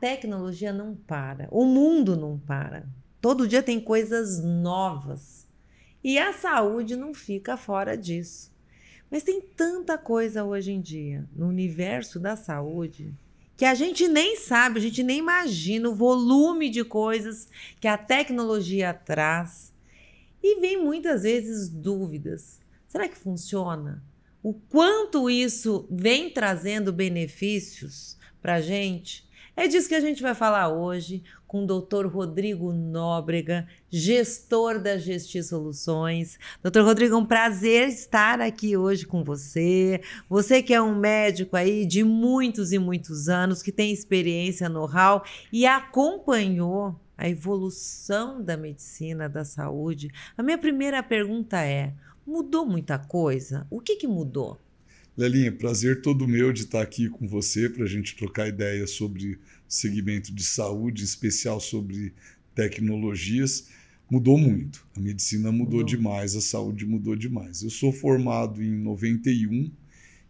tecnologia não para, o mundo não para. Todo dia tem coisas novas. E a saúde não fica fora disso. Mas tem tanta coisa hoje em dia no universo da saúde que a gente nem sabe, a gente nem imagina o volume de coisas que a tecnologia traz. E vem muitas vezes dúvidas. Será que funciona? O quanto isso vem trazendo benefícios para a gente? É disso que a gente vai falar hoje com o doutor Rodrigo Nóbrega, gestor da Gesti Soluções. Doutor Rodrigo, é um prazer estar aqui hoje com você. Você que é um médico aí de muitos e muitos anos, que tem experiência, know-how e acompanhou a evolução da medicina, da saúde. A minha primeira pergunta é: mudou muita coisa? O que, que mudou? Lelinha, prazer todo meu de estar aqui com você para a gente trocar ideias sobre segmento de saúde, em especial sobre tecnologias, mudou muito. A medicina mudou, mudou, demais, a saúde mudou demais. Eu sou formado em 91,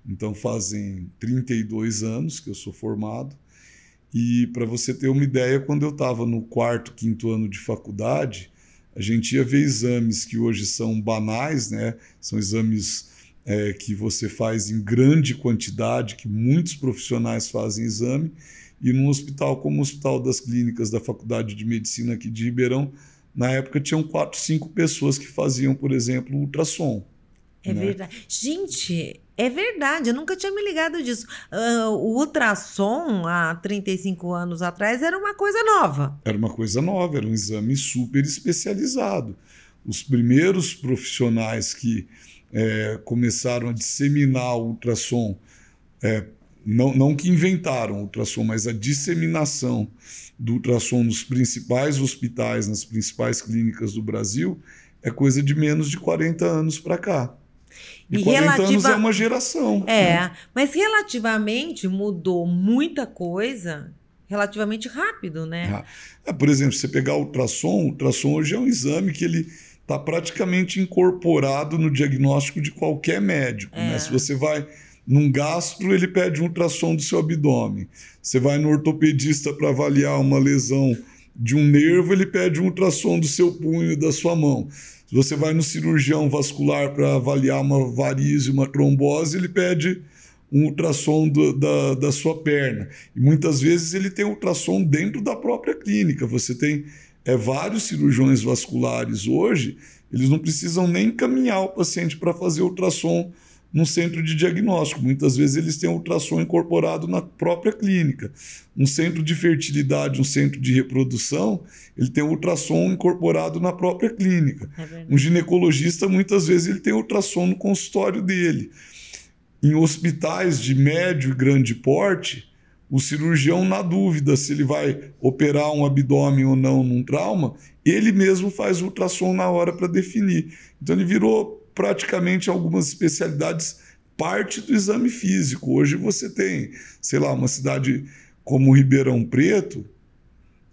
então fazem 32 anos que eu sou formado. E para você ter uma ideia, quando eu estava no quarto, quinto ano de faculdade, a gente ia ver exames que hoje são banais, né? São exames é, que você faz em grande quantidade, que muitos profissionais fazem exame. E num hospital como o Hospital das Clínicas da Faculdade de Medicina aqui de Ribeirão, na época tinham quatro, cinco pessoas que faziam, por exemplo, ultrassom. É né? verdade. Gente, é verdade, eu nunca tinha me ligado disso. Uh, o ultrassom, há 35 anos atrás, era uma coisa nova. Era uma coisa nova, era um exame super especializado. Os primeiros profissionais que é, começaram a disseminar o ultrassom é, não, não que inventaram o ultrassom, mas a disseminação do ultrassom nos principais hospitais, nas principais clínicas do Brasil, é coisa de menos de 40 anos para cá. E, e 40 relativa... anos é uma geração. É, né? mas relativamente mudou muita coisa relativamente rápido, né? Ah, é, por exemplo, você pegar o ultrassom, o ultrassom hoje é um exame que ele está praticamente incorporado no diagnóstico de qualquer médico. Né? É. Né? Se você vai num gastro, ele pede um ultrassom do seu abdômen. Você vai no ortopedista para avaliar uma lesão de um nervo, ele pede um ultrassom do seu punho e da sua mão. você vai no cirurgião vascular para avaliar uma varize, uma trombose, ele pede um ultrassom do, da, da sua perna. E muitas vezes ele tem ultrassom dentro da própria clínica. Você tem é, vários cirurgiões vasculares hoje, eles não precisam nem encaminhar o paciente para fazer ultrassom num centro de diagnóstico. Muitas vezes eles têm ultrassom incorporado na própria clínica. Um centro de fertilidade, um centro de reprodução, ele tem ultrassom incorporado na própria clínica. É um ginecologista, muitas vezes, ele tem ultrassom no consultório dele. Em hospitais de médio e grande porte, o cirurgião, na dúvida se ele vai operar um abdômen ou não num trauma, ele mesmo faz ultrassom na hora para definir. Então ele virou praticamente algumas especialidades parte do exame físico. Hoje você tem, sei lá, uma cidade como Ribeirão Preto,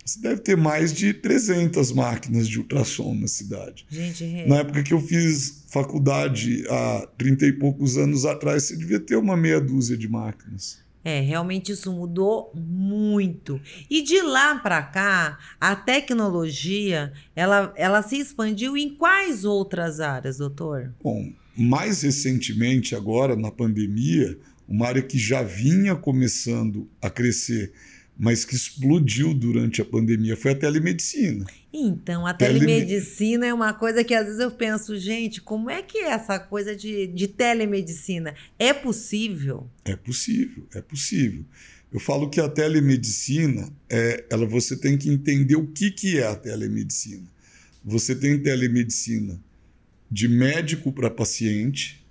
você deve ter mais de 300 máquinas de ultrassom na cidade. Gente, é. na época que eu fiz faculdade, há 30 e poucos anos atrás, você devia ter uma meia dúzia de máquinas. É, realmente isso mudou muito. E de lá para cá, a tecnologia, ela, ela se expandiu em quais outras áreas, doutor? Bom, mais recentemente agora na pandemia, uma área que já vinha começando a crescer mas que explodiu durante a pandemia foi a telemedicina. Então, a telemedicina é uma coisa que às vezes eu penso, gente, como é que é essa coisa de, de telemedicina é possível? É possível, é possível. Eu falo que a telemedicina, é, ela, você tem que entender o que, que é a telemedicina. Você tem telemedicina de médico para paciente,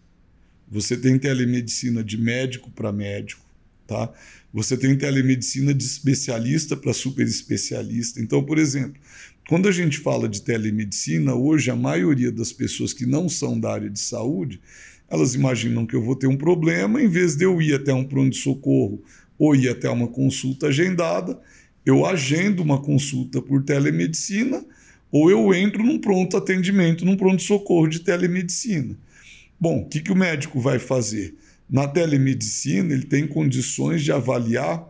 você tem telemedicina de médico para médico, Tá? Você tem telemedicina de especialista para super especialista. Então, por exemplo, quando a gente fala de telemedicina, hoje a maioria das pessoas que não são da área de saúde, elas imaginam que eu vou ter um problema, em vez de eu ir até um pronto-socorro ou ir até uma consulta agendada, eu agendo uma consulta por telemedicina ou eu entro num pronto atendimento, num pronto-socorro de telemedicina. Bom, o que, que o médico vai fazer? Na telemedicina, ele tem condições de avaliar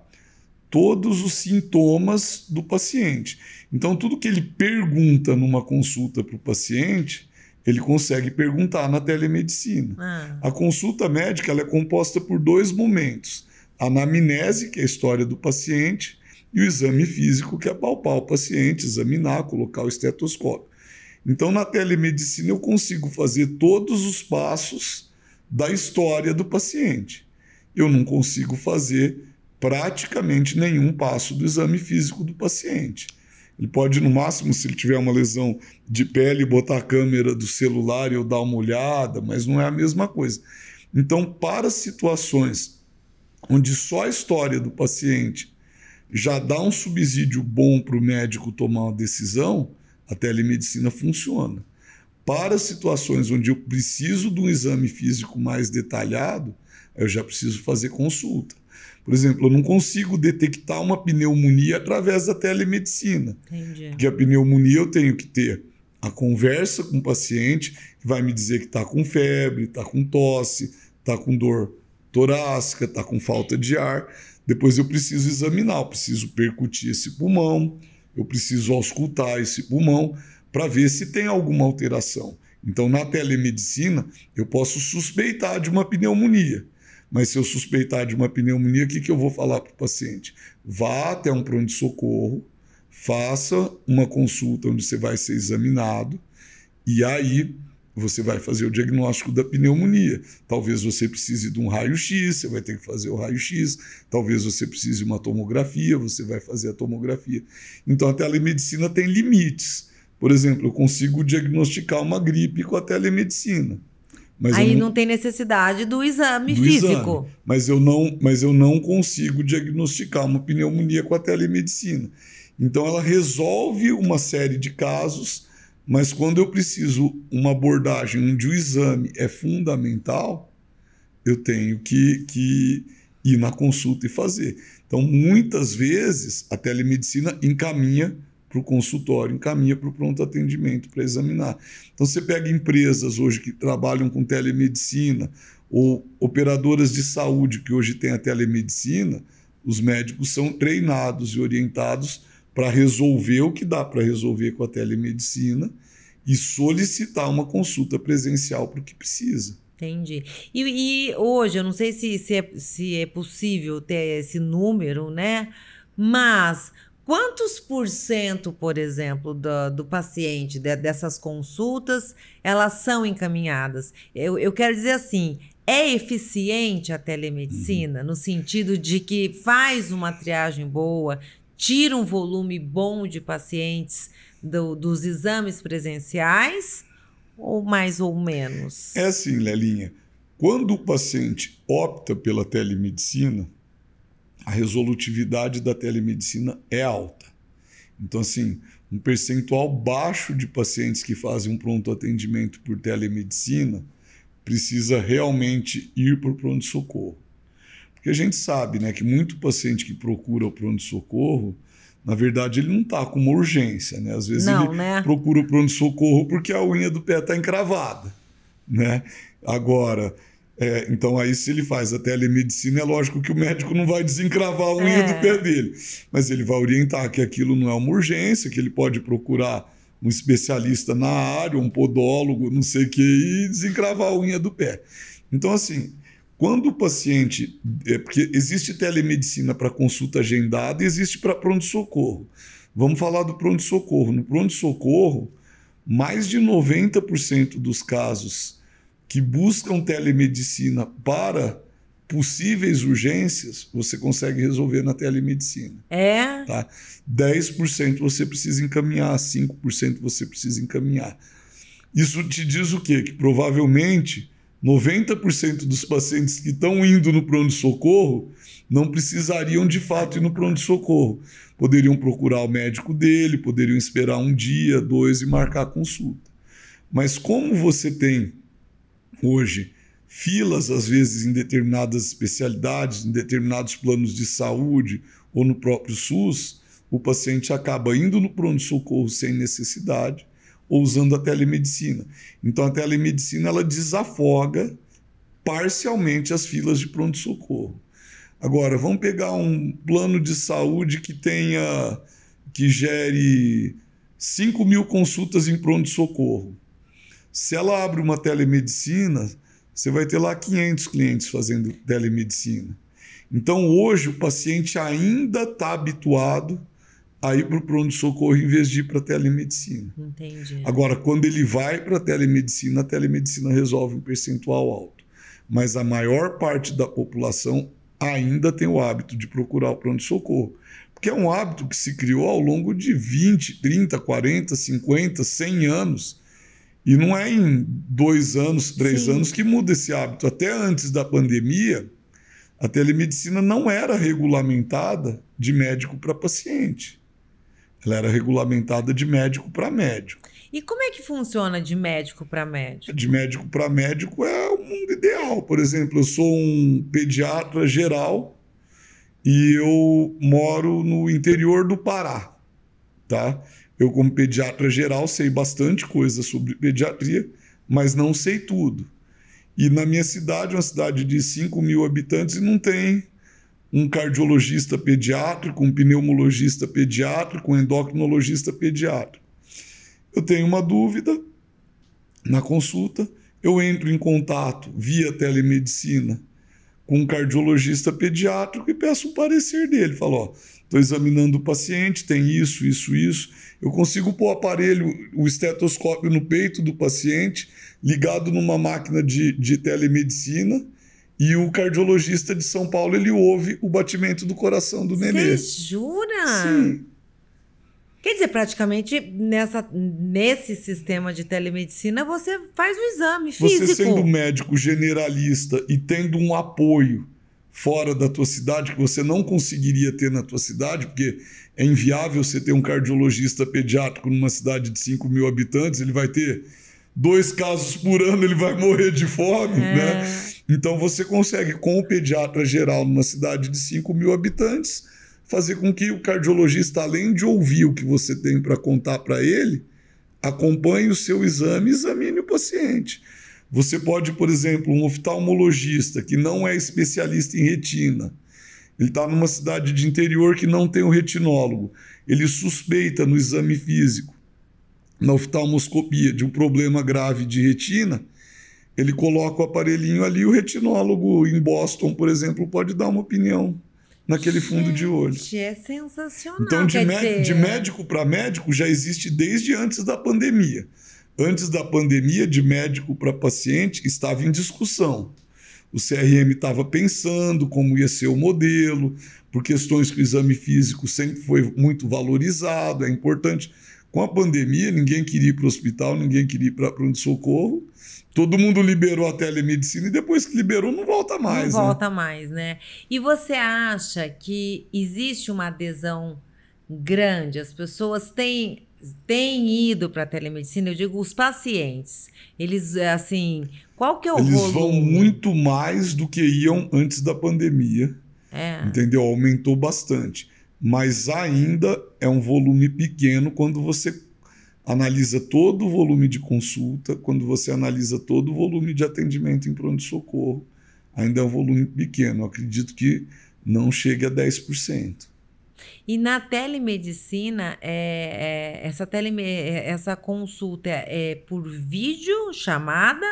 todos os sintomas do paciente. Então, tudo que ele pergunta numa consulta para o paciente, ele consegue perguntar na telemedicina. Ah. A consulta médica é composta por dois momentos: a anamnese, que é a história do paciente, e o exame físico, que é palpar o paciente, examinar, colocar o estetoscópio. Então, na telemedicina, eu consigo fazer todos os passos da história do paciente. Eu não consigo fazer praticamente nenhum passo do exame físico do paciente. Ele pode, no máximo, se ele tiver uma lesão de pele, botar a câmera do celular e eu dar uma olhada, mas não é a mesma coisa. Então, para situações onde só a história do paciente já dá um subsídio bom para o médico tomar uma decisão, a telemedicina funciona. Para situações onde eu preciso de um exame físico mais detalhado, eu já preciso fazer consulta. Por exemplo, eu não consigo detectar uma pneumonia através da telemedicina. Entendi. Porque a pneumonia eu tenho que ter a conversa com o paciente, que vai me dizer que está com febre, está com tosse, está com dor torácica, está com falta de ar. Depois eu preciso examinar, eu preciso percutir esse pulmão, eu preciso auscultar esse pulmão para ver se tem alguma alteração. Então, na telemedicina, eu posso suspeitar de uma pneumonia. Mas se eu suspeitar de uma pneumonia, o que, que eu vou falar para o paciente? Vá até um pronto-socorro, faça uma consulta onde você vai ser examinado, e aí você vai fazer o diagnóstico da pneumonia. Talvez você precise de um raio-x, você vai ter que fazer o raio-x. Talvez você precise de uma tomografia, você vai fazer a tomografia. Então a telemedicina tem limites. Por exemplo, eu consigo diagnosticar uma gripe com a telemedicina. Mas Aí não, não, tem necessidade do exame do físico. Exame, mas, eu não, mas eu não consigo diagnosticar uma pneumonia com a telemedicina. Então ela resolve uma série de casos, mas quando eu preciso uma abordagem onde o exame é fundamental, eu tenho que, que ir na consulta e fazer. Então, muitas vezes, a telemedicina encaminha para o consultório, encaminha para o pronto atendimento para examinar. Então você pega empresas hoje que trabalham com telemedicina ou operadoras de saúde que hoje têm a telemedicina, os médicos são treinados e orientados para resolver o que dá para resolver com a telemedicina e solicitar uma consulta presencial para o que precisa. Entendi. E, e, hoje, eu não sei se, se, é, se é possível ter esse número, né? Mas Quantos por cento, por exemplo, do, do paciente de, dessas consultas elas são encaminhadas? Eu, eu quero dizer assim, é eficiente a telemedicina uhum. no sentido de que faz uma triagem boa, tira um volume bom de pacientes do, dos exames presenciais ou mais ou menos? É assim, Lelinha. Quando o paciente opta pela telemedicina, a resolutividade da telemedicina é alta. Então, assim, um percentual baixo de pacientes que fazem um pronto atendimento por telemedicina precisa realmente ir para o pronto-socorro. Porque a gente sabe né, que muito paciente que procura o pronto-socorro, na verdade, ele não está com uma urgência. Né? Às vezes não, ele né? procura o pronto-socorro porque a unha do pé está encravada. Né? Agora, é, então, aí, se ele faz a telemedicina, é lógico que o médico não vai desencravar a unha é. do pé dele, mas ele vai orientar que aquilo não é uma urgência, que ele pode procurar um especialista na área, um podólogo, não sei o que, e desencravar a unha do pé. Então, assim, quando o paciente. É, porque existe telemedicina para consulta agendada e existe para pronto-socorro. Vamos falar do pronto-socorro. No pronto-socorro, mais de 90% dos casos que buscam telemedicina para possíveis urgências, você consegue resolver na telemedicina. É? Tá? 10% você precisa encaminhar, 5% você precisa encaminhar. Isso te diz o quê? Que provavelmente 90% dos pacientes que estão indo no pronto-socorro não precisariam de fato ir no pronto-socorro. Poderiam procurar o médico dele, poderiam esperar um dia, dois e marcar a consulta. Mas como você tem hoje filas, às vezes, em determinadas especialidades, em determinados planos de saúde ou no próprio SUS, o paciente acaba indo no pronto-socorro sem necessidade ou usando a telemedicina. Então, a telemedicina ela desafoga parcialmente as filas de pronto-socorro. Agora, vamos pegar um plano de saúde que tenha, que gere 5 mil consultas em pronto-socorro. Se ela abre uma telemedicina, você vai ter lá 500 clientes fazendo telemedicina. Então, hoje, o paciente ainda está habituado a ir para o pronto-socorro em vez de ir para a telemedicina. Entendi. Agora, quando ele vai para a telemedicina, a telemedicina resolve um percentual alto. Mas a maior parte da população ainda tem o hábito de procurar o pronto-socorro. Porque é um hábito que se criou ao longo de 20, 30, 40, 50, 100 anos. E não é em dois anos, três Sim. anos que muda esse hábito. Até antes da pandemia, a telemedicina não era regulamentada de médico para paciente. Ela era regulamentada de médico para médico. E como é que funciona de médico para médico? De médico para médico é o mundo ideal. Por exemplo, eu sou um pediatra geral e eu moro no interior do Pará, tá? Eu, como pediatra geral, sei bastante coisa sobre pediatria, mas não sei tudo. E na minha cidade, uma cidade de 5 mil habitantes, não tem um cardiologista pediátrico, um pneumologista pediátrico, um endocrinologista pediátrico. Eu tenho uma dúvida na consulta, eu entro em contato via telemedicina com um cardiologista pediátrico e peço o parecer dele. Falo, ó, estou examinando o paciente, tem isso, isso, isso. Eu consigo pôr o aparelho, o estetoscópio no peito do paciente, ligado numa máquina de, de telemedicina. E o cardiologista de São Paulo, ele ouve o batimento do coração do nenê. Você jura? Sim. Quer dizer, praticamente nessa, nesse sistema de telemedicina, você faz o um exame físico. Você sendo médico generalista e tendo um apoio fora da tua cidade que você não conseguiria ter na tua cidade, porque é inviável você ter um cardiologista pediátrico numa cidade de 5 mil habitantes, ele vai ter dois casos por ano, ele vai morrer de fome, é. né? Então você consegue, com o pediatra geral numa cidade de 5 mil habitantes, fazer com que o cardiologista, além de ouvir o que você tem para contar para ele, acompanhe o seu exame e examine o paciente. Você pode, por exemplo, um oftalmologista que não é especialista em retina, ele está numa cidade de interior que não tem um retinólogo, ele suspeita no exame físico, na oftalmoscopia, de um problema grave de retina, ele coloca o aparelhinho ali, o retinólogo em Boston, por exemplo, pode dar uma opinião naquele fundo de olho. É sensacional. Então, de, dizer... de médico para médico já existe desde antes da pandemia antes da pandemia, de médico para paciente, estava em discussão. O CRM estava pensando como ia ser o modelo, por questões que o exame físico sempre foi muito valorizado, é importante. Com a pandemia, ninguém queria ir para o hospital, ninguém queria ir para pronto-socorro. Todo mundo liberou a telemedicina e depois que liberou, não volta mais. Não né? volta mais, né? E você acha que existe uma adesão grande? As pessoas têm têm ido para a telemedicina? Eu digo os pacientes. Eles, eh, assim, qual que é o Eles volume? vão muito mais do que iam antes da pandemia. É. Entendeu? Aumentou bastante. Mas ainda é um volume pequeno quando você analisa todo o volume de consulta, quando você analisa todo o volume de atendimento em pronto-socorro. Ainda é um volume pequeno. Eu acredito que não chegue a 10%. E na telemedicina, é, é, essa, teleme, é, essa consulta é, por vídeo chamada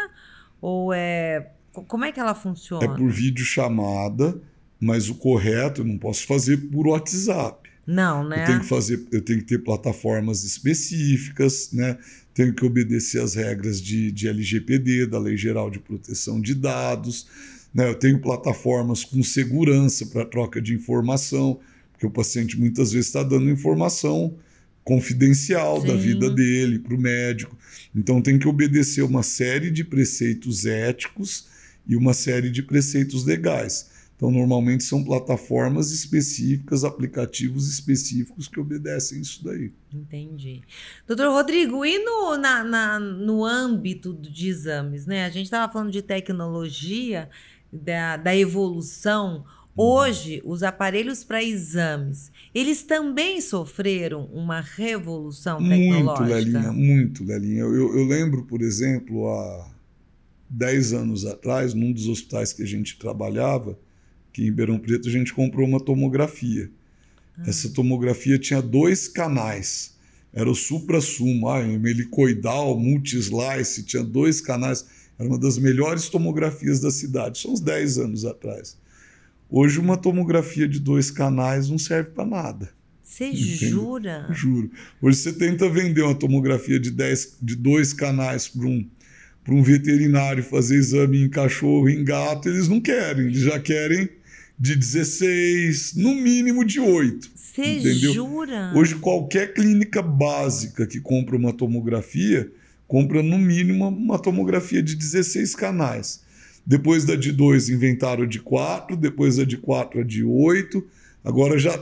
ou é como é que ela funciona? É por vídeo chamada, mas o correto eu não posso fazer por WhatsApp. Não, né? Eu tenho que fazer, eu tenho que ter plataformas específicas, né? Tenho que obedecer às regras de, de LGPD, da Lei Geral de Proteção de Dados. Né? Eu tenho plataformas com segurança para troca de informação. Porque o paciente muitas vezes está dando informação confidencial Sim. da vida dele para o médico. Então tem que obedecer uma série de preceitos éticos e uma série de preceitos legais. Então, normalmente são plataformas específicas, aplicativos específicos que obedecem isso daí. Entendi. Doutor Rodrigo, e no, na, na no âmbito de exames, né? A gente estava falando de tecnologia, da, da evolução. Hoje, os aparelhos para exames, eles também sofreram uma revolução tecnológica? Muito, Lelinha, muito, Lelinha. Eu, eu, lembro, por exemplo, há 10 anos atrás, num dos hospitais que a gente trabalhava, que em Ribeirão Preto, a gente comprou uma tomografia. Ah. Essa tomografia tinha dois canais. Era o supra-sumo, ah, helicoidal, multislice, tinha dois canais. Era uma das melhores tomografias da cidade, só uns 10 anos atrás. Hoje uma tomografia de dois canais não serve para nada. Você jura? Juro. Hoje você tenta vender uma tomografia de, dez, de dois canais para um, um veterinário fazer exame em cachorro, em gato, eles não querem, eles já querem de 16, no mínimo de 8. Você jura? Hoje qualquer clínica básica que compra uma tomografia, compra no mínimo uma tomografia de 16 canais. Depois da de 2, inventaram de 4, depois da de 4 a de 8. Agora já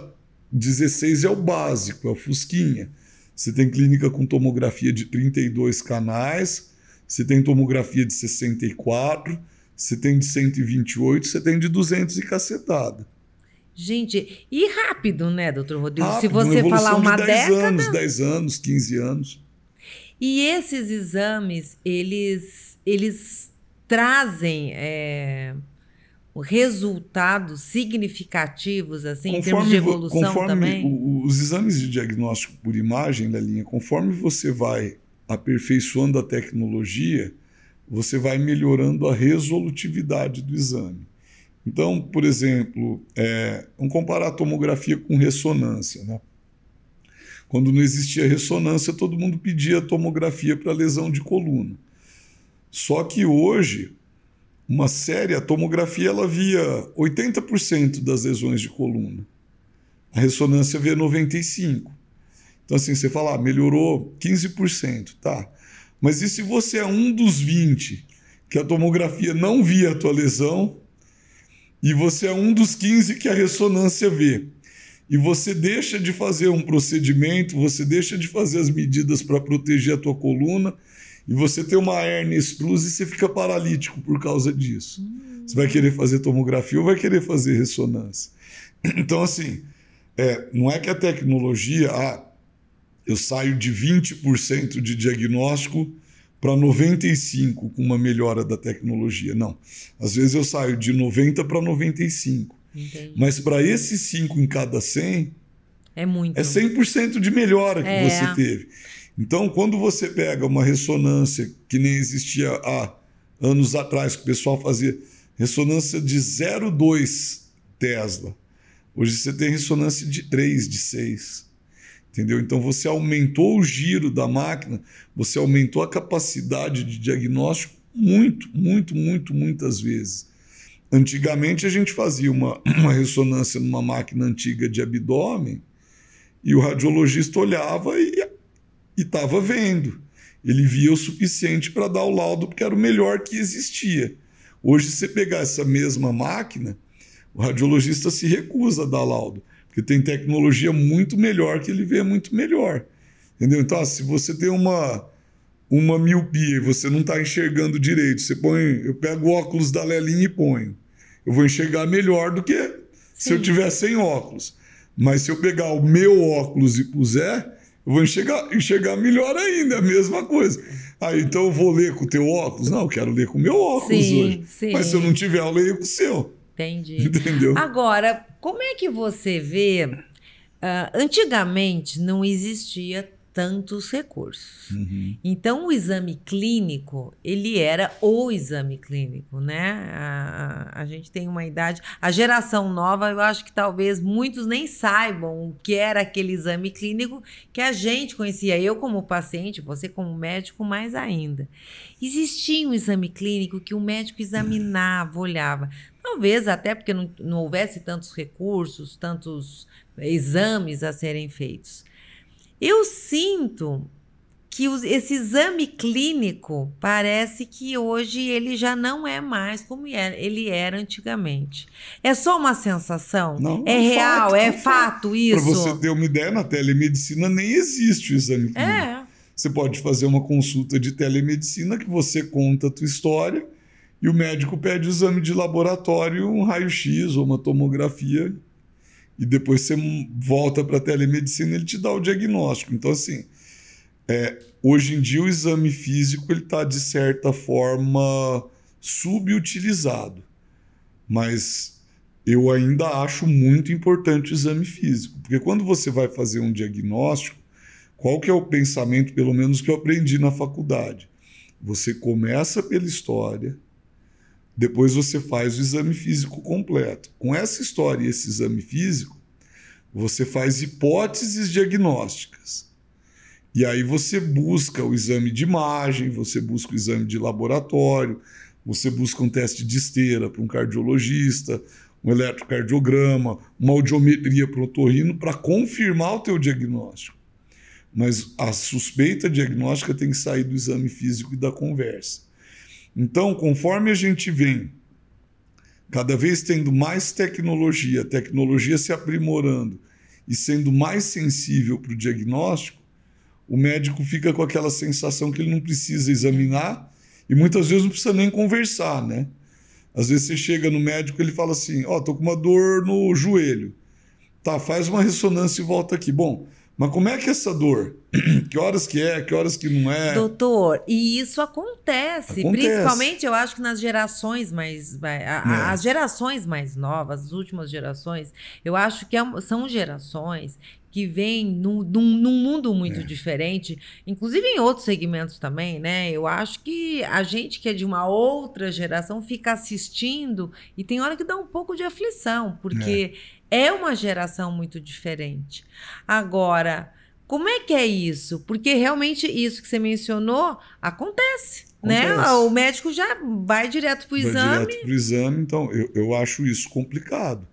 16 é o básico, é o Fusquinha. Você tem clínica com tomografia de 32 canais, você tem tomografia de 64, você tem de 128, você tem de 200 e cacetada. Gente, e rápido, né, doutor Rodrigo? Rápido, Se você uma falar uma de 10 década... anos, 10 anos, 15 anos. E esses exames, eles, eles trazem é, resultados significativos assim conforme, em termos de evolução conforme também? os exames de diagnóstico por imagem da linha, conforme você vai aperfeiçoando a tecnologia, você vai melhorando a resolutividade do exame. Então, por exemplo, é, vamos comparar a tomografia com ressonância. Né? Quando não existia ressonância, todo mundo pedia tomografia para lesão de coluna. Só que hoje, uma séria tomografia ela via 80% das lesões de coluna. A ressonância via 95. Então assim, você fala, ah, melhorou 15%, tá? Mas e se você é um dos 20 que a tomografia não via a tua lesão e você é um dos 15 que a ressonância vê? e você deixa de fazer um procedimento, você deixa de fazer as medidas para proteger a tua coluna e você tem uma hernia extrusa e você fica paralítico por causa disso. Você vai querer fazer tomografia ou vai querer fazer ressonância. Então, assim, é, não é que a tecnologia, ah, eu saio de 20% de diagnóstico para 95% com uma melhora da tecnologia. Não. Às vezes eu saio de 90% para 95%. Entendi. Mas para esses 5 em cada 100, é muito. É 100% de melhora que é. você teve. Então, quando você pega uma ressonância que nem existia há anos atrás, que o pessoal fazia ressonância de 0,2 Tesla, hoje você tem ressonância de 3, de 6. Entendeu? Então você aumentou o giro da máquina, você aumentou a capacidade de diagnóstico muito, muito, muito, muitas vezes. Antigamente a gente fazia uma, uma ressonância numa máquina antiga de abdômen e o radiologista olhava e e estava vendo. Ele via o suficiente para dar o laudo porque era o melhor que existia. Hoje, se você pegar essa mesma máquina, o radiologista se recusa a dar laudo, porque tem tecnologia muito melhor que ele vê muito melhor. Entendeu? Então, se você tem uma, uma miopia e você não está enxergando direito, você põe. Eu pego o óculos da Lelinha e ponho. Eu vou enxergar melhor do que Sim. se eu tiver sem óculos. Mas se eu pegar o meu óculos e puser, vou enxergar, enxergar melhor ainda, é a mesma coisa. Aí, ah, então eu vou ler com o teu óculos? Não, eu quero ler com o meu óculos sim, hoje. Sim. Mas se eu não tiver, eu leio com o seu. Entendi. Entendeu? Agora, como é que você vê... Uh, antigamente não existia tantos recursos. Uhum. Então, o exame clínico, ele era o exame clínico, né? A, a, gente tem uma idade, a geração nova, eu acho que talvez muitos nem saibam o que era aquele exame clínico que a gente conhecia, eu como paciente, você como médico, mais ainda. Existia um exame clínico que o médico examinava, olhava. Talvez até porque não, não houvesse tantos recursos, tantos eh, exames a serem feitos. Eu sinto que esse exame clínico parece que hoje ele já não é mais como era, ele era antigamente. É só uma sensação? Não, é, é real? Fato, é, é fato, fato isso? Para você ter uma ideia, na telemedicina nem existe o exame é. clínico. É. Você pode fazer uma consulta de telemedicina que você conta a tua história e o médico pede o exame de laboratório, um raio-x ou uma tomografia e depois você volta para a telemedicina ele te dá o diagnóstico. Então, assim, é, hoje em dia o exame físico ele está, de certa forma, subutilizado. Mas eu ainda acho muito importante o exame físico, porque quando você vai fazer um diagnóstico, qual que é o pensamento, pelo menos que eu aprendi na faculdade? Você começa pela história, depois você faz o exame físico completo. Com essa história e esse exame físico, você faz hipóteses diagnósticas. E aí você busca o exame de imagem, você busca o exame de laboratório, você busca um teste de esteira para um cardiologista, um eletrocardiograma, uma audiometria para o otorrino para confirmar o teu diagnóstico. Mas a suspeita diagnóstica tem que sair do exame físico e da conversa. Então, conforme a gente vem cada vez tendo mais tecnologia, tecnologia se aprimorando e sendo mais sensível para o diagnóstico, o médico fica com aquela sensação que ele não precisa examinar e muitas vezes não precisa nem conversar, né? Às vezes você chega no médico, ele fala assim: "Ó, oh, tô com uma dor no joelho". Tá, faz uma ressonância e volta aqui. Bom, mas como é que é essa dor? que horas que é, que horas que não é. Doutor, e isso acontece, acontece. principalmente eu acho que nas gerações mais. A, é. As gerações mais novas, as últimas gerações, eu acho que é são gerações que vêm num, num, num, mundo muito é. diferente, inclusive em outros segmentos também, né? Eu acho que a gente que é de uma outra geração fica assistindo e tem hora que dá um pouco de aflição, porque é, é uma geração muito diferente. Agora como é que é isso? Porque realmente isso que você mencionou acontece, né? acontece. né? O médico já vai direto para o exame. Vai direto para o exame, então eu, eu acho isso complicado.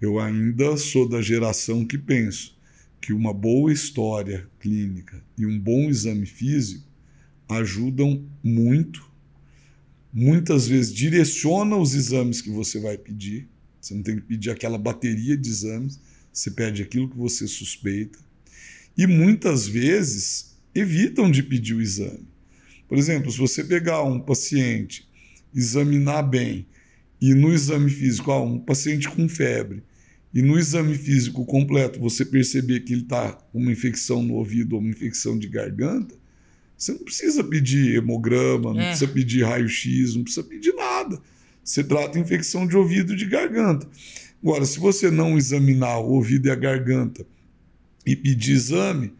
Eu ainda sou da geração que penso que uma boa história clínica e um bom exame físico ajudam muito muitas vezes direciona os exames que você vai pedir. Você não tem que pedir aquela bateria de exames, você pede aquilo que você suspeita e muitas vezes evitam de pedir o exame. Por exemplo, se você pegar um paciente, examinar bem e no exame físico, ah, um paciente com febre, e no exame físico completo você perceber que ele está com uma infecção no ouvido ou uma infecção de garganta, você não precisa pedir hemograma, não é. precisa pedir raio-x, não precisa pedir nada. Você trata infecção de ouvido e de garganta. Agora, se você não examinar o ouvido e a garganta e pedir exame,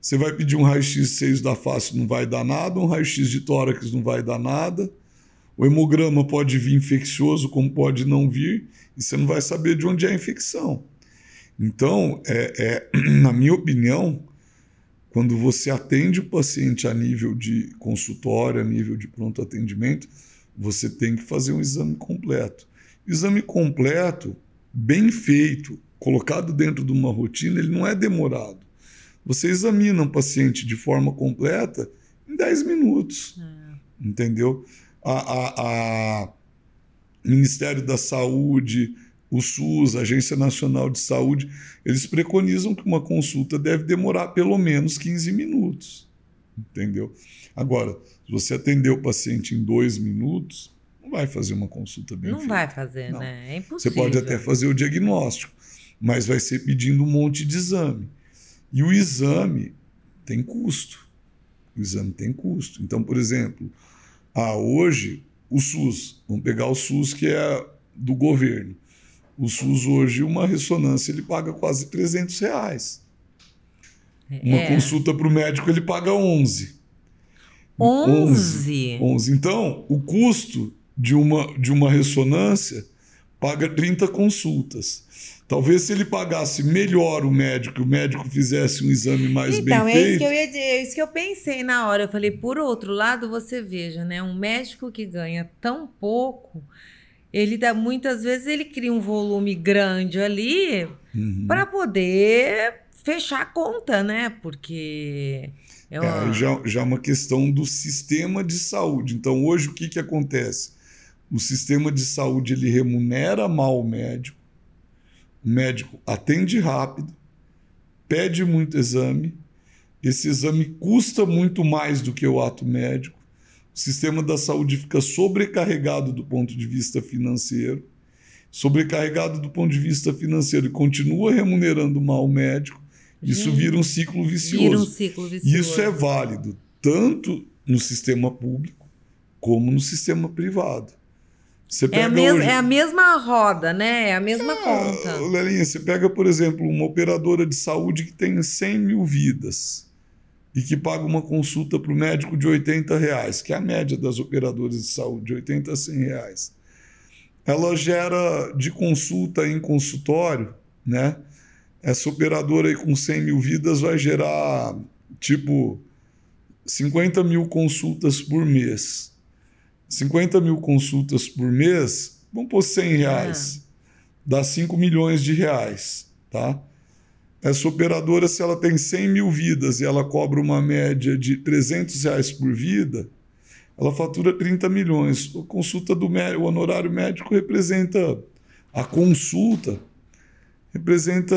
você vai pedir um raio-x seios da face, não vai dar nada, um raio-x de tórax não vai dar nada. O hemograma pode vir infeccioso, como pode não vir, e você não vai saber de onde é a infecção. Então, é, é, na minha opinião, quando você atende o paciente a nível de consultório, a nível de pronto atendimento, você tem que fazer um exame completo. Exame completo, bem feito, colocado dentro de uma rotina, ele não é demorado. Você examina um paciente de forma completa em 10 minutos. É. Entendeu? A, a, a, Ministério da Saúde, o SUS, a Agência Nacional de Saúde, eles preconizam que uma consulta deve demorar pelo menos 15 minutos. Entendeu? Agora, se você atender o paciente em dois minutos, não vai fazer uma consulta bem Não feita. vai fazer, não. né? É impossível. Você pode até fazer o diagnóstico mas vai ser pedindo um monte de exame. E o exame tem custo. O exame tem custo. Então, por exemplo, ah, hoje o SUS, vamos pegar o SUS que é do governo. O SUS hoje, uma ressonância, ele paga quase 300 reais. Uma é. consulta para o médico, ele paga 11. 11? 11. Então, o custo de uma, de uma ressonância paga 30 consultas. Talvez se ele pagasse melhor o médico, o médico fizesse um exame mais então, bem feito. Então, é isso que eu ia, é isso que eu pensei na hora. Eu falei, por outro lado, você veja, né? Um médico que ganha tão pouco, ele dá muitas vezes ele cria um volume grande ali uhum. para poder fechar a conta, né? Porque é, é uma... É, já, já é uma questão do sistema de saúde. Então, hoje o que que acontece? O sistema de saúde ele remunera mal o médico o médico atende rápido, pede muito exame, esse exame custa muito mais do que o ato médico, o sistema da saúde fica sobrecarregado do ponto de vista financeiro, sobrecarregado do ponto de vista financeiro e continua remunerando mal o médico, isso hum, vira um ciclo vicioso. Vira um ciclo vicioso. Isso é válido tanto no sistema público como no sistema privado. Você pega é, a mes- hoje... é a mesma roda, né? É a mesma é, conta. Lelinha, você pega, por exemplo, uma operadora de saúde que tem 100 mil vidas e que paga uma consulta para o médico de 80 reais, que é a média das operadoras de saúde, de 80 a 100 reais. Ela gera de consulta em consultório, né? Essa operadora aí com 100 mil vidas vai gerar, tipo, 50 mil consultas por mês. 50 mil consultas por mês, vamos pôr 100 ah. reais. Ah. Dá 5 milhões de reais, tá? Essa operadora, se ela tem 100 mil vidas e ela cobra uma média de 300 reais por vida, ela fatura 30 milhões. A consulta do o honorário médico representa, a consulta representa,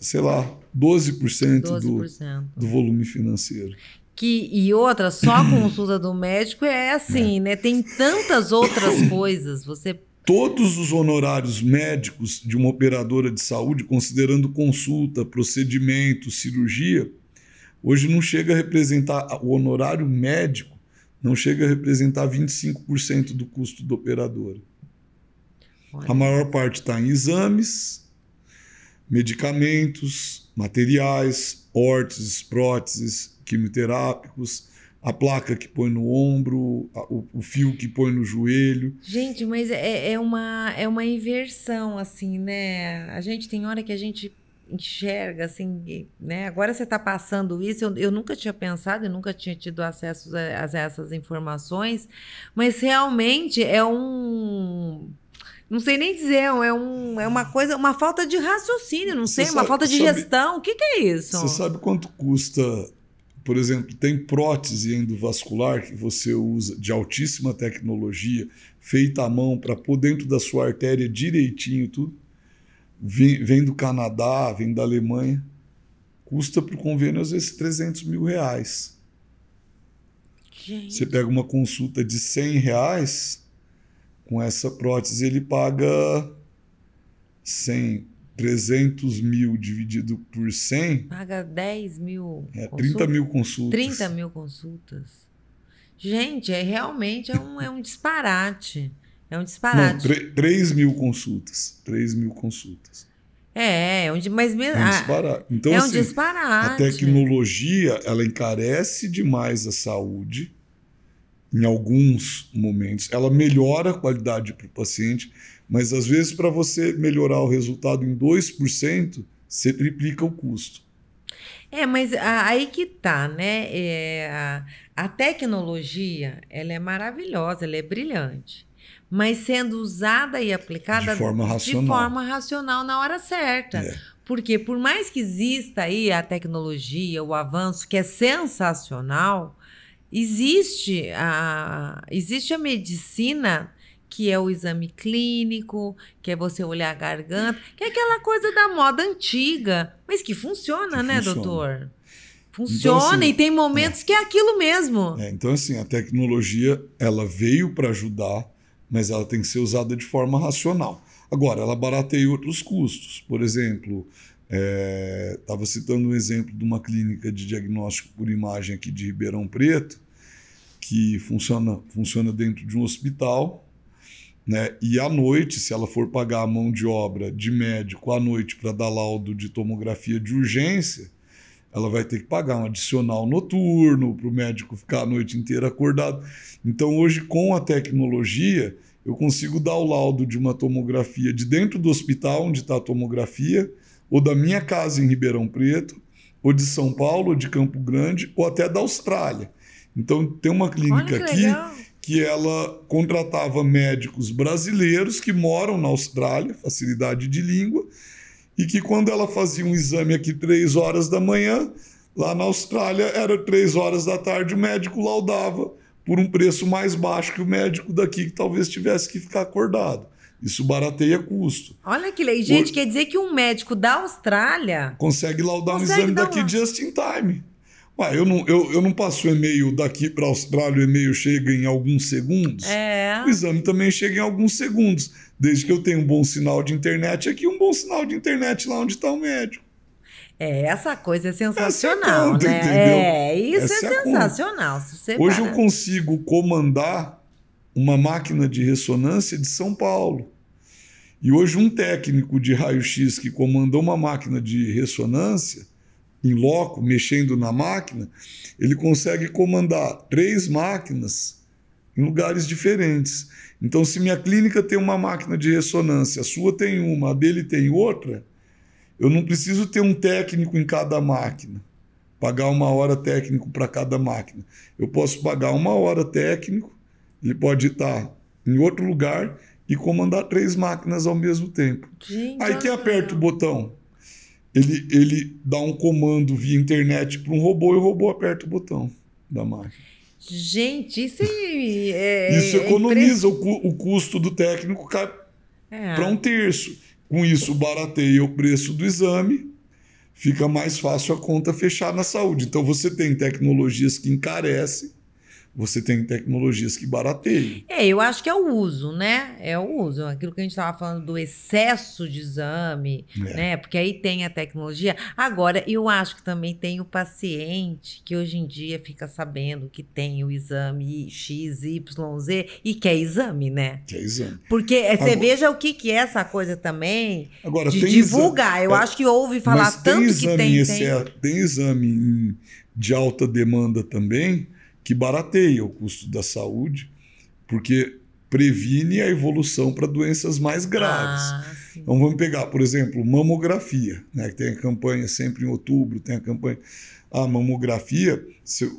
sei lá, 12%, 12%. Do, do volume financeiro. Que, e outra, só a consulta do médico é assim, é. né? Tem tantas outras coisas. Você todos os honorários médicos de uma operadora de saúde, considerando consulta, procedimento, cirurgia, hoje não chega a representar, o honorário médico não chega a representar 25% do custo da operadora. Olha. A maior parte está em exames, medicamentos, materiais, órteses, próteses, quimioterápicos, a placa que põe no ombro, a, o, o, fio que põe no joelho. Gente, mas é, é, uma, é uma inversão, assim, né? A gente tem hora que a gente enxerga, assim, né? Agora você está passando isso, eu, eu, nunca tinha pensado, eu nunca tinha tido acesso a, a essas informações, mas realmente é um não sei nem dizer, é, um, é, é uma coisa, uma falta de raciocínio, não sei, sabe, uma falta de sabe, gestão. O que, que, é isso? Você sabe quanto custa por exemplo, tem prótese endovascular que você usa de altíssima tecnologia, feita à mão para pôr dentro da sua artéria direitinho tudo. Vem, vem do Canadá, vem da Alemanha. Custa para o convênio às vezes 300 mil reais. Gente. Você pega uma consulta de 100 reais, com essa prótese ele paga 100, 300 mil dividido por 100. Paga 10 mil. É, consultas. 30 mil consultas. 30 mil consultas. Gente, é, realmente é um, é um disparate. É um disparate. Não, 3 mil consultas. 3 mil consultas. É, é, onde, mas mesmo. É um disparate. Então, é um assim, disparate. A tecnologia ela encarece demais a saúde em alguns momentos. Ela melhora a qualidade para o paciente, mas às vezes, para você melhorar o resultado em 2%, você triplica o custo. É, mas aí que tá, né? É, a, a tecnologia, ela é maravilhosa, ela é brilhante. Mas sendo usada e aplicada de forma racional, de forma racional na hora certa. É. Porque por mais que exista aí a tecnologia, o avanço que é sensacional, existe a, existe a medicina que é o exame clínico, que é você olhar a garganta, que é aquela coisa da moda antiga, mas que funciona, que né, funciona. doutor? Então, funciona então, assim, e tem momentos é. que é aquilo mesmo. É, então, assim, a tecnologia ela veio para ajudar, mas ela tem que ser usada de forma racional. Agora, ela barateia outros custos. Por exemplo, estava é, citando um exemplo de uma clínica de diagnóstico por imagem aqui de Ribeirão Preto, que funciona, funciona dentro de um hospital né? E à noite, se ela for pagar a mão de obra de médico à noite para dar laudo de tomografia de urgência, ela vai ter que pagar um adicional noturno para o médico ficar a noite inteira acordado. Então, hoje, com a tecnologia, eu consigo dar o laudo de uma tomografia de dentro do hospital onde está a tomografia, ou da minha casa em Ribeirão Preto, ou de São Paulo, ou de Campo Grande, ou até da Austrália. Então, tem uma clínica aqui legal que ela contratava médicos brasileiros que moram na Austrália, facilidade de língua, e que quando ela fazia um exame aqui três horas da manhã, lá na Austrália era três horas da tarde, o médico laudava por um preço mais baixo que o médico daqui que talvez tivesse que ficar acordado. Isso barateia custo. Olha que lei. Gente, o... quer dizer que um médico da Austrália. Consegue laudar consegue um exame daqui uma... just in time. Ué, eu não, eu, eu não passo o e-mail daqui para a Austrália, o e-mail chega em alguns segundos. É. O exame também chega em alguns segundos, desde que eu tenha um bom sinal de internet aqui, um bom sinal de internet lá onde está o médico. É, essa coisa é, é sensacional, é conta, né? Entendeu? É, isso é essa é sensacional. É Hoje eu consigo comandar uma máquina de ressonância de São Paulo. E hoje um técnico de raio-x que comanda uma máquina de ressonância em loco, mexendo na máquina, ele consegue comandar três máquinas em lugares diferentes. Então, se minha clínica tem uma máquina de ressonância, a sua tem uma, a dele tem outra, eu não preciso ter um técnico em cada máquina, pagar uma hora técnico para cada máquina. Eu posso pagar uma hora técnico, ele pode estar em outro lugar e comandar três máquinas ao mesmo tempo. Aí quem aperta o botão? ele, ele dá um comando via internet para um robô e o robô aperta o botão da máquina. Gente, isso é. é isso é economiza impre... o, o, custo do técnico cai é. para um terço. Com isso, barateia o preço do exame, fica mais fácil a conta fechar na saúde. Então, você tem tecnologias que encarecem você tem tecnologias que barateiam. É, eu acho que é o uso, né? É o uso. Aquilo que a gente estava falando do excesso de exame, é. né? Porque aí tem a tecnologia. Agora, eu acho que também tem o paciente que hoje em dia fica sabendo que tem o exame X, Y, Z e quer exame, né? Quer exame. Porque é, você veja o que, que é essa coisa também agora, de divulgar. Exame, eu é, acho que ouve falar tanto que tem. Tem, tem exame de alta demanda também que barateia o custo da saúde, porque previne a evolução para doenças mais graves. Ah, então vamos pegar, por exemplo, mamografia, né, que tem a campanha sempre em outubro, tem a campanha. A mamografia,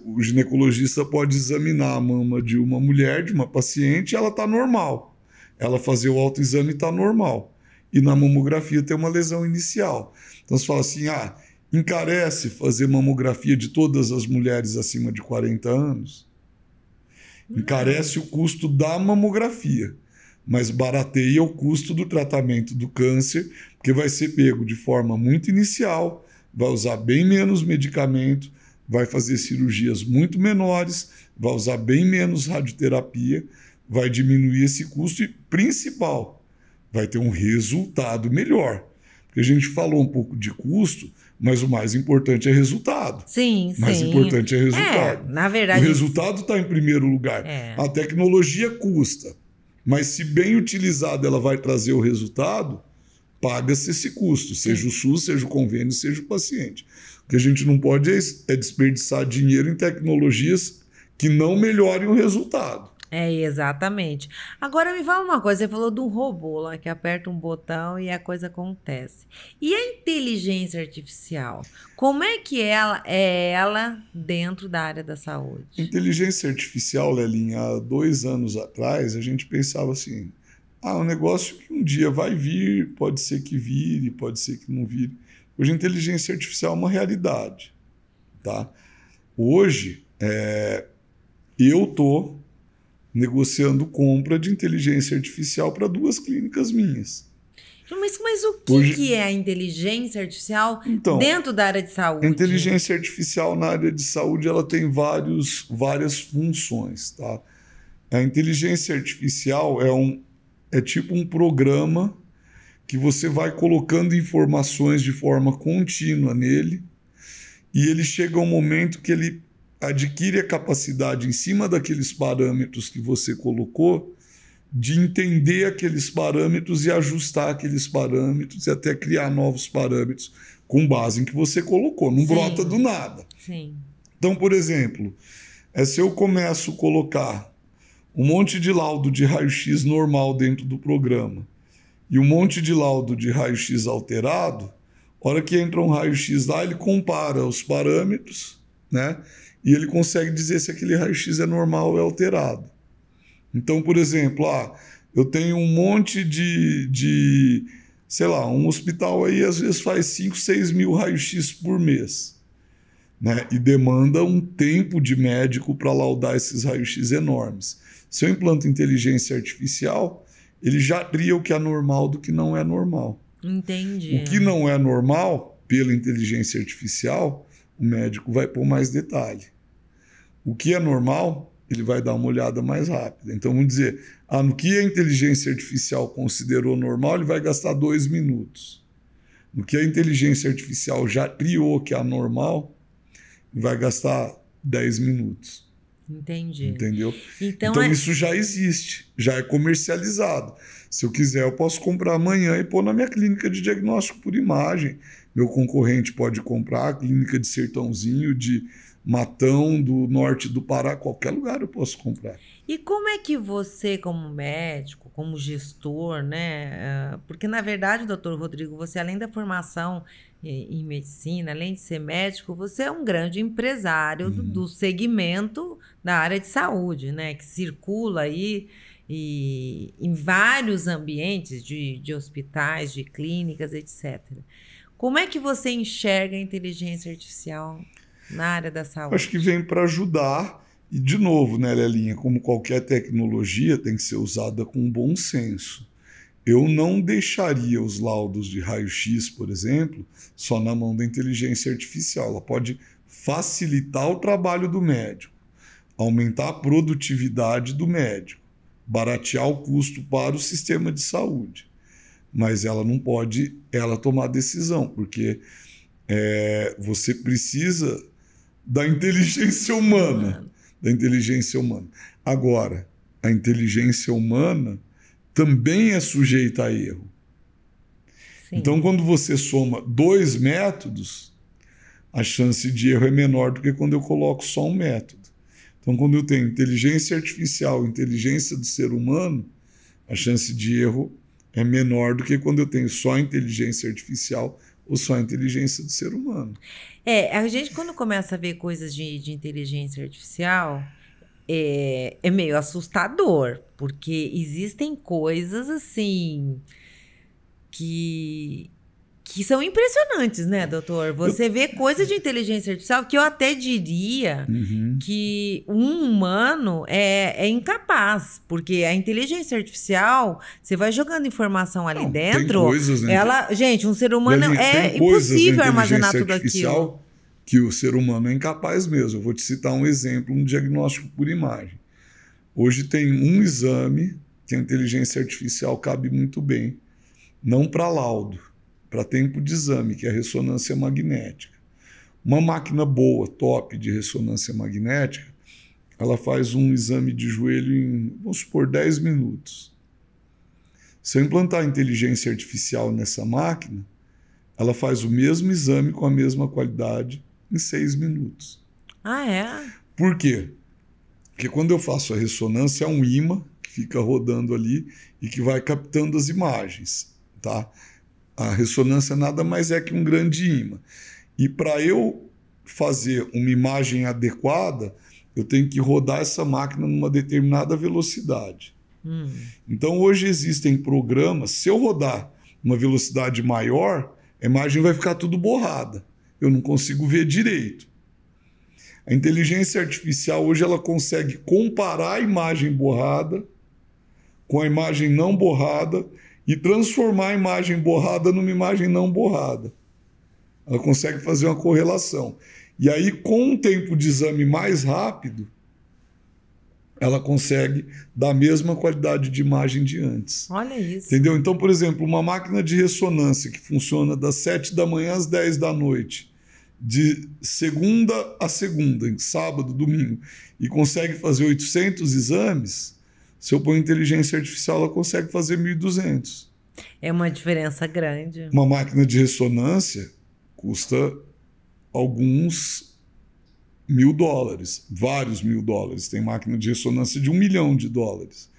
o ginecologista pode examinar a mama de uma mulher, de uma paciente, ela está normal. Ela fazer o autoexame está normal. E na mamografia tem uma lesão inicial. Então você fala assim: ah, encarece fazer mamografia de todas as mulheres acima de 40 anos. Encarece o custo da mamografia, mas barateia o custo do tratamento do câncer, porque vai ser pego de forma muito inicial, vai usar bem menos medicamento, vai fazer cirurgias muito menores, vai usar bem menos radioterapia, vai diminuir esse custo e, principal, vai ter um resultado melhor porque a gente falou um pouco de custo, mas o mais importante é resultado. Sim, o mais sim. importante é, é resultado. É, na verdade. O resultado está em primeiro lugar. É. A tecnologia custa, mas se bem utilizada ela vai trazer o resultado, paga-se esse custo, seja sim. o SUS, seja o convênio, seja o paciente. O que a gente não pode é, é desperdiçar dinheiro em tecnologias que não melhorem o resultado. É, exatamente. Agora me fala uma coisa, você falou do robô lá que aperta um botão e a coisa acontece. E a inteligência artificial, como é que ela é ela dentro da área da saúde? Inteligência artificial, Lelinha, há dois anos atrás a gente pensava assim, ah, um negócio que um dia vai vir, pode ser que vire, pode ser que não vire. Hoje a inteligência artificial é uma realidade, tá? Hoje é, eu tô negociando compra de inteligência artificial para duas clínicas minhas. Mas, mas o que, Hoje, que é a inteligência artificial então, dentro da área de saúde? inteligência artificial na área de saúde ela tem vários, várias funções. Tá? A inteligência artificial é, um, é tipo um programa que você vai colocando informações de forma contínua nele e ele chega um momento que ele adquire a capacidade, em cima daqueles parâmetros que você colocou, de entender aqueles parâmetros e ajustar aqueles parâmetros e até criar novos parâmetros com base em que você colocou. Não Sim. brota do nada. Sim. Então, por exemplo, é se eu começo a colocar um monte de laudo de raio-x normal dentro do programa e um monte de laudo de raio-x alterado, a hora que entra um raio-x lá, ele compara os parâmetros, né? e ele consegue dizer se aquele raio-x é normal ou é alterado. Então, por exemplo, ah, eu tenho um monte de, de, sei lá, um hospital aí às vezes faz 5, 6 mil raio-x por mês. Né? E demanda um tempo de médico para laudar esses raio-x enormes. Se eu implanto inteligência artificial, ele já cria o que é normal do que não é normal. Entendi. O que não é normal, pela inteligência artificial, o médico vai pôr mais detalhe. O que é normal, ele vai dar uma olhada mais rápida. Então, vamos dizer, ah, no que a inteligência artificial considerou normal, ele vai gastar dois minutos. No que a inteligência artificial já criou que é anormal, ele vai gastar dez minutos. Entendi. Entendeu? Então, então é... isso já existe, já é comercializado. Se eu quiser, eu posso comprar amanhã e pôr na minha clínica de diagnóstico por imagem. Meu concorrente pode comprar a clínica de sertãozinho de Matão, do norte do Pará, qualquer lugar eu posso comprar. E como é que você, como médico, como gestor, né? Eh, porque, na verdade, doutor Rodrigo, você, além da formação eh, em medicina, além de ser médico, você é um grande empresário do, uhum. do, segmento da área de saúde, né? Que circula aí e, em vários ambientes de, de hospitais, de clínicas, etc. Como é que você enxerga a inteligência artificial na área da saúde? Acho que vem para ajudar. E, de novo, né, Lelinha, como qualquer tecnologia, tem que ser usada com bom senso. Eu não deixaria os laudos de raio-x, por exemplo, só na mão da inteligência artificial. Ela pode facilitar o trabalho do médico, aumentar a produtividade do médico, baratear o custo para o sistema de saúde. Mas ela não pode ela tomar decisão, porque é, você precisa da inteligência humana. Da inteligência humana. Agora, a inteligência humana também é sujeita a erro. Sim. Então, quando você soma dois métodos, a chance de erro é menor do que quando eu coloco só um método. Então, quando eu tenho inteligência artificial, inteligência do ser humano, a chance de erro é menor do que quando eu tenho só inteligência artificial ou só a inteligência do ser humano. É, a gente quando começa a ver coisas de, de inteligência artificial, é, é, meio assustador, porque existem coisas assim que que são impressionantes, né, doutor? Você vê coisas de inteligência artificial que eu até diria uhum. que um humano é, é, incapaz, porque a inteligência artificial, você vai jogando informação ali Não, dentro, coisas, né? ela, gente, um ser humano é impossível armazenar tudo aquilo. Que o ser humano é incapaz mesmo. Eu vou te citar um exemplo, um diagnóstico por imagem. Hoje tem um exame que a inteligência artificial cabe muito bem, não para laudo para tempo de exame, que é a ressonância magnética. Uma máquina boa, top de ressonância magnética, ela faz um exame de joelho em, vamos supor, 10 minutos. Se eu implantar inteligência artificial nessa máquina, ela faz o mesmo exame com a mesma qualidade em 6 minutos. Ah, é? Por quê? Porque quando eu faço a ressonância, é um imã que fica rodando ali e que vai captando as imagens, tá? A ressonância nada mais é que um grande ímã. E para eu fazer uma imagem adequada, eu tenho que rodar essa máquina numa determinada velocidade. Hum. Então hoje existem programas, se eu rodar uma velocidade maior, a imagem vai ficar tudo borrada. Eu não consigo ver direito. A inteligência artificial hoje ela consegue comparar a imagem borrada com a imagem não borrada e transformar a imagem borrada numa imagem não borrada. Ela consegue fazer uma correlação. E aí, com um tempo de exame mais rápido, ela consegue dar a mesma qualidade de imagem de antes. Olha isso. Entendeu? Então, por exemplo, uma máquina de ressonância que funciona das 7 da manhã às 10 da noite, de segunda a segunda, sábado, domingo, e consegue fazer 800 exames, se eu pôr inteligência artificial, ela consegue fazer 1.200. É uma diferença grande. Uma máquina de ressonância custa alguns mil dólares, vários mil dólares. Tem máquina de ressonância de um milhão de dólares.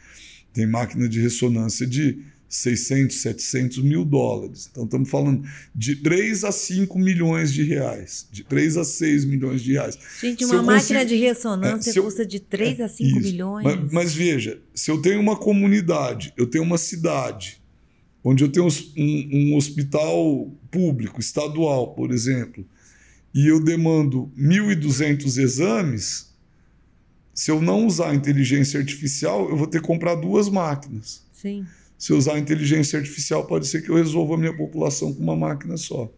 Tem máquina de ressonância de 600, 700 mil dólares. Então estamos falando de 3 a 5 milhões de reais, de 3 a 6 milhões de reais. Gente, uma máquina consigo... de ressonância é, eu... custa de 3 é, a 5 Isso. milhões. Mas, mas, veja, se eu tenho uma comunidade, eu tenho uma cidade, onde eu tenho um, um hospital público, estadual, por exemplo, e eu demando 1.200 exames, se eu não usar inteligência artificial, eu vou ter que comprar duas máquinas. Sim. Se usar a inteligência artificial, pode ser que eu resolva a minha população com uma máquina só.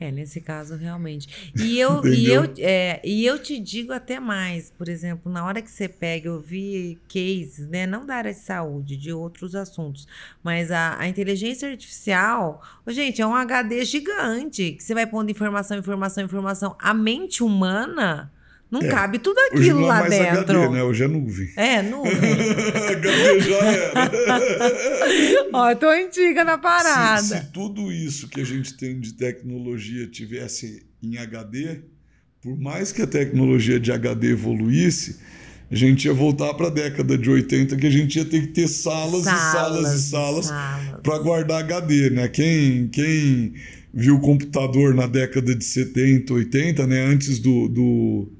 É, nesse caso, realmente. E eu, e, eu, é, e eu te digo até mais, por exemplo, na hora que você pega, eu vi cases, né, não da área de saúde, de outros assuntos, mas a, a inteligência artificial, gente, é um HD gigante, que você vai pondo informação, informação, informação. A mente humana não é. cabe tudo aquilo lá mais dentro. HD, né? Hoje é nuvem. É, nuvem. HD já era. Ó, tô antiga na parada. Se, se, tudo isso que a gente tem de tecnologia tivesse em HD, por mais que a tecnologia de HD evoluísse, a gente ia voltar para a década de 80, que a gente ia ter que ter salas, salas e salas e salas, salas. para guardar HD, né? Quem, quem viu o computador na década de 70, 80, né? Antes do, do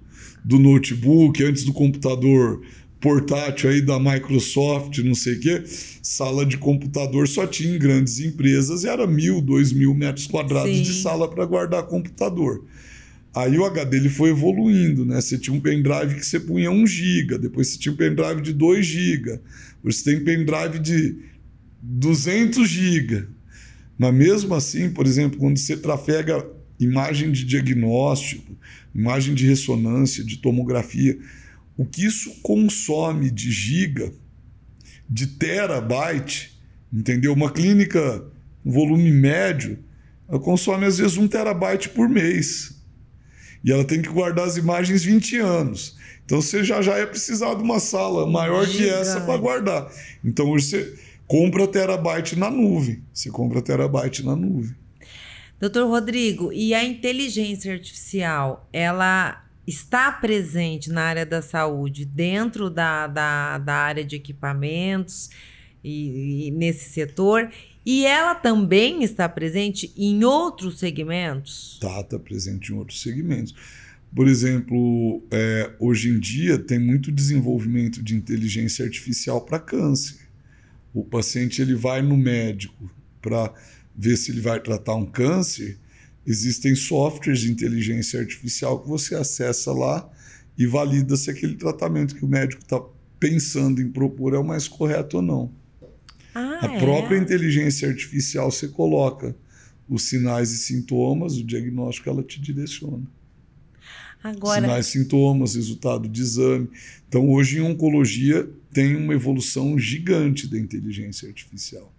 do notebook, antes do computador portátil aí da Microsoft, não sei o quê, sala de computador só tinha em grandes empresas e era mil, dois mil metros quadrados Sim. de sala para guardar computador. Aí o HD ele foi evoluindo, né? Você tinha um pendrive que você punha 1 GB, depois você tinha um pendrive de 2 GB, você tem pendrive de 200 GB. Mas mesmo assim, por exemplo, quando você trafega imagem de diagnóstico, imagem de ressonância, de tomografia. O que isso consome de giga, de terabyte, entendeu? Uma clínica, um volume médio, consome às vezes um terabyte por mês. E ela tem que guardar as imagens 20 anos. Então você já já é precisar de uma sala maior Giga. que essa para guardar. Então hoje você compra terabyte na nuvem. Você compra terabyte na nuvem. Doutor Rodrigo, e a inteligência artificial, ela está presente na área da saúde, dentro da, da, da área de equipamentos e, e nesse setor, e ela também está presente em outros segmentos? Está, está presente em outros segmentos. Por exemplo, é, hoje em dia tem muito desenvolvimento de inteligência artificial para câncer. O paciente ele vai no médico para ver se ele vai tratar um câncer, existem softwares de inteligência artificial que você acessa lá e valida se aquele tratamento que o médico está pensando em propor é o mais correto ou não. Ah, a própria é? inteligência artificial você coloca os sinais e sintomas, o diagnóstico ela te direciona. Agora... Sinais, sintomas, resultado de exame. Então, hoje em oncologia tem uma evolução gigante da inteligência artificial.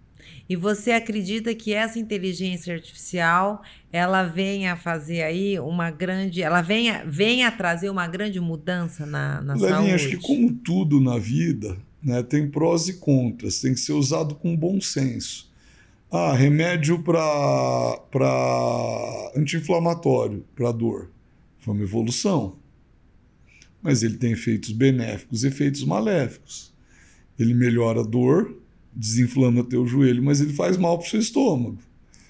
E você acredita que essa inteligência artificial ela venha fazer aí uma grande, ela venha, venha trazer uma grande mudança na, na Levinha, saúde? acho que como tudo na vida, né, tem prós e contras, tem que ser usado com bom senso. Ah, remédio para anti-inflamatório, para dor. Foi uma evolução. Mas ele tem efeitos benéficos e efeitos maléficos. Ele melhora a dor, desinflama teu joelho, mas ele faz mal para o seu estômago.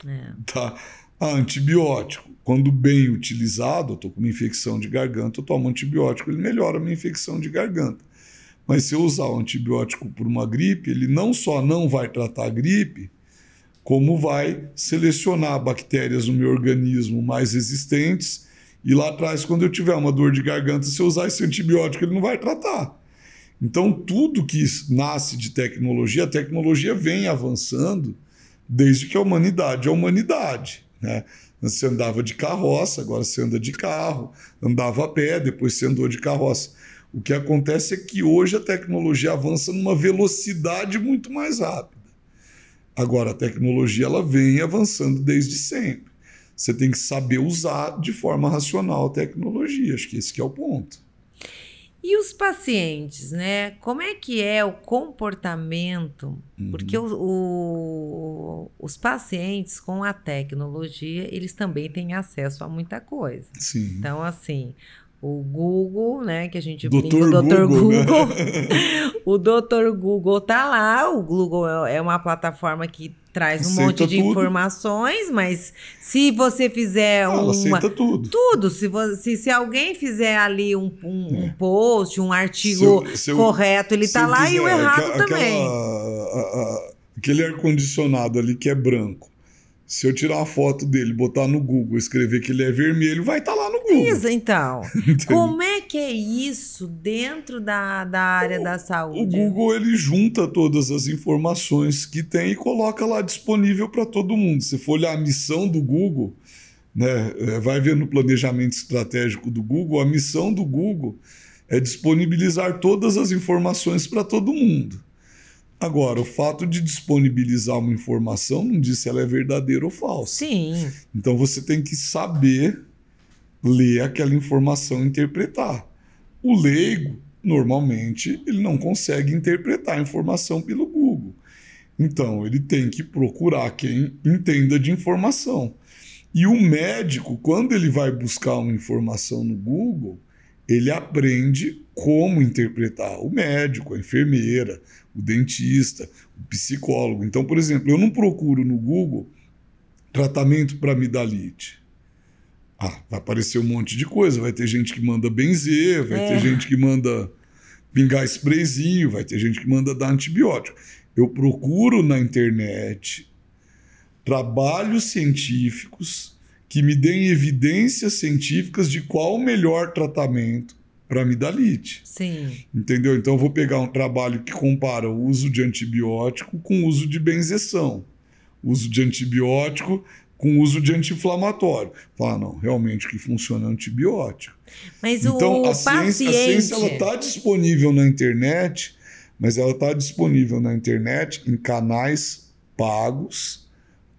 É. Tá? Ah, antibiótico. Quando bem utilizado, eu estou com uma infecção de garganta, eu tomo antibiótico, ele melhora a minha infecção de garganta. Mas se eu usar o antibiótico por uma gripe, ele não só não vai tratar a gripe, como vai selecionar bactérias no meu organismo mais resistentes. E lá atrás, quando eu tiver uma dor de garganta, se eu usar esse antibiótico, ele não vai tratar. Então, tudo que nasce de tecnologia, a tecnologia vem avançando desde que a humanidade é humanidade. Né? Você andava de carroça, agora você anda de carro, andava a pé, depois você andou de carroça. O que acontece é que hoje a tecnologia avança numa velocidade muito mais rápida. Agora, a tecnologia ela vem avançando desde sempre. Você tem que saber usar de forma racional a tecnologia. Acho que esse que é o ponto. E os pacientes, né? Como é que é o comportamento? Uhum. Porque o, o, os pacientes com a tecnologia, eles também têm acesso a muita coisa. Sim. Então, assim, o Google, né? Que a gente brinca, o Dr. Google. Né? Google. o Dr. Google tá lá. O Google é, é uma plataforma que traz aceita um monte de tudo. informações, mas se você fizer um ah, uma, aceita tudo. Tudo. Se, você, se alguém fizer ali um, um, é. um post, um artigo se eu, se correto, ele tá lá quiser, e o errado também. Aquela, a, a, aquele ar-condicionado ali que é branco. Se eu tirar a foto dele, botar no Google, escrever que ele é vermelho, vai estar tá lá no Google. Isso, então. Como é que é isso dentro da, da área o, da saúde? O Google, ele junta todas as informações que tem e coloca lá disponível para todo mundo. Se for olhar a missão do Google, né, é, vai ver no planejamento estratégico do Google, a missão do Google é disponibilizar todas as informações para todo mundo. Agora, o fato de disponibilizar uma informação não diz se ela é verdadeira ou falsa. Sim. Então você tem que saber ler aquela informação e interpretar. O leigo, normalmente, ele não consegue interpretar a informação pelo Google. Então, ele tem que procurar quem entenda de informação. E o médico, quando ele vai buscar uma informação no Google, ele aprende como interpretar o médico, a enfermeira, o dentista, o psicólogo. Então, por exemplo, eu não procuro no Google tratamento para amidalite. Ah, vai aparecer um monte de coisa. Vai ter gente que manda benzer, vai é. ter gente que manda pingar sprayzinho, vai ter gente que manda dar antibiótico. Eu procuro na internet trabalhos científicos que me deem evidências científicas de qual o melhor tratamento para amidalite. Sim. Entendeu? Então eu vou pegar um trabalho que compara o uso de antibiótico com o uso de benzeção. O uso de antibiótico com o uso de anti-inflamatório. Fala, não, realmente que funciona é antibiótico. Mas então, o a paciente... ciência, a ciência ela está disponível na internet, mas ela está disponível na internet em canais pagos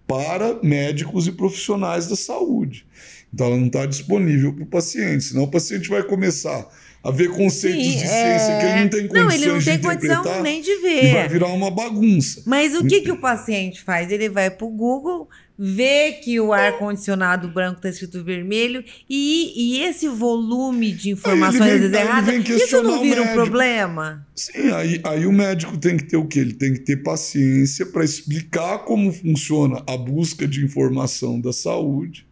para médicos e profissionais da saúde. Então ela não está disponível para o paciente, senão o paciente vai começar a ver conceitos Sim, de ciência que ele não é. tem condição Não, ele não tem condição nem de ver. E vai virar uma bagunça. Mas o que, que o hum. paciente faz? Ele vai para o Google, vê que o ar-condicionado branco está escrito vermelho e, e esse volume de informações vem, é erradas, isso não vira um problema? Sim, aí, aí o médico tem que ter o quê? Ele tem que ter paciência para explicar como funciona a busca de informação da saúde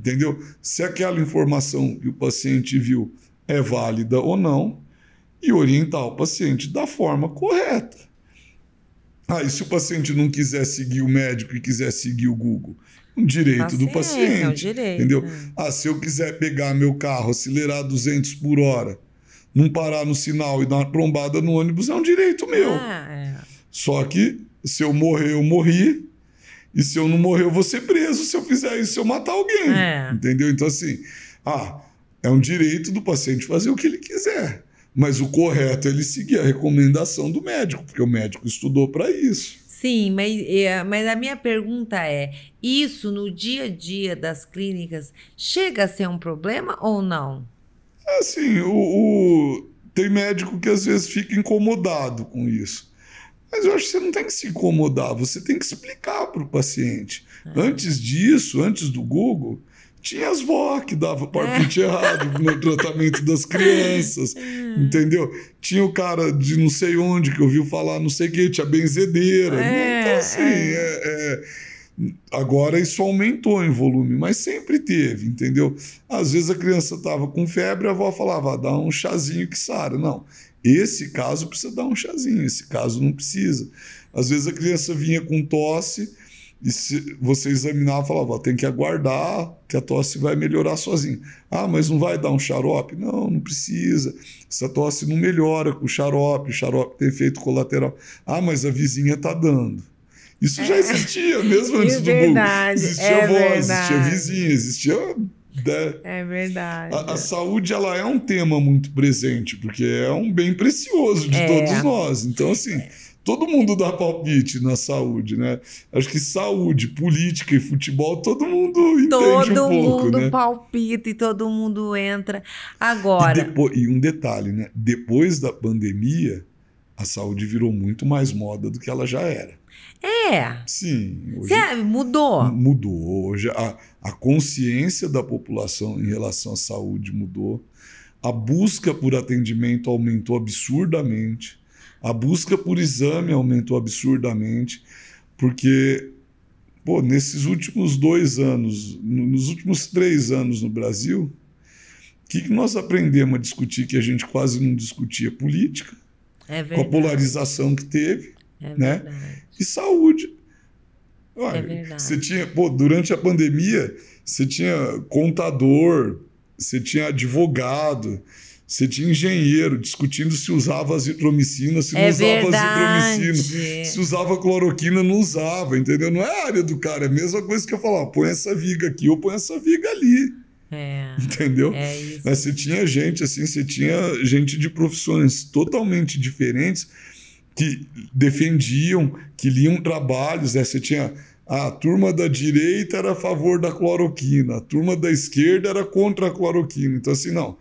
Entendeu? Se aquela informação que o paciente viu é válida ou não e orientar o paciente da forma correta. Aí, ah, se o paciente não quiser seguir o médico e quiser seguir o Google, um direito paciente, do paciente. É um direito. Entendeu? Ah, se eu quiser pegar meu carro, acelerar 200 por hora, não parar no sinal e dar uma trombada no ônibus, é um direito meu. Ah, é. Só que se eu morrer, eu morri. E se eu não morrer, eu vou ser preso se eu fizer isso, se eu matar alguém. É. Entendeu? Então, assim, ah, é um direito do paciente fazer o que ele quiser. Mas o correto é ele seguir a recomendação do médico, porque o médico estudou para isso. Sim, mas, é, mas a minha pergunta é: isso no dia a dia das clínicas chega a ser um problema ou não? Assim, o, o tem médico que às vezes fica incomodado com isso. Mas eu acho que você não tem que se incomodar, você tem que explicar para o paciente. É. Antes disso, antes do Google, tinha as vó que dava é. palpite é. errado no tratamento das crianças, hum. entendeu? Tinha o cara de não sei onde que ouviu falar, não sei o que, tinha benzedeira. Né? É, então, assim, é. É, é. agora isso aumentou em volume, mas sempre teve, entendeu? Às vezes a criança estava com febre, a avó falava, ah, dá um chazinho que sara. Não, esse caso precisa dar um chazinho, esse caso não precisa. Às vezes a criança vinha com tosse e se você examinava falava, tem que aguardar que a tosse vai melhorar sozinha. Ah, mas não vai dar um xarope? Não, não precisa. Essa tosse não melhora com xarope, o xarope tem efeito colateral. Ah, mas a vizinha está dando. Isso já é. existia, mesmo é, antes do Google. Existia é avó, verdade. existia vizinha, existia né? É verdade. A, a, saúde ela é um tema muito presente, porque é um bem precioso de é. todos nós. Então, assim, é. todo mundo dá palpite na saúde, né? Acho que saúde, política e futebol, todo mundo entende todo um pouco, mundo né? palpita e todo mundo entra. Agora... E, depois, e um detalhe, né? Depois da pandemia, a saúde virou muito mais moda do que ela já era. É. Sim. Hoje Cê mudou? Mudou. Hoje a, a consciência da população em relação à saúde mudou. A busca por atendimento aumentou absurdamente. A busca por exame aumentou absurdamente. Porque, pô, nesses últimos dois anos, nos últimos três anos no Brasil, o que, que nós aprendemos a discutir que a gente quase não discutia? Política. É com a polarização que teve. É né? e saúde. Olha, é você tinha, pô, durante a pandemia, você tinha contador, você tinha advogado, você tinha engenheiro discutindo se usava azitromicina, se não é usava verdade. azitromicina, se usava cloroquina, não usava, entendeu? Não é área do cara, é a mesma coisa que eu falar, põe essa viga aqui ou põe essa viga ali. É, entendeu? É isso. Mas você tinha gente assim, você tinha gente de profissões totalmente diferentes que defendiam, que liam trabalhos, né? Você tinha ah, a turma da direita era a favor da cloroquina, a turma da esquerda era contra a cloroquina. Então, assim, não.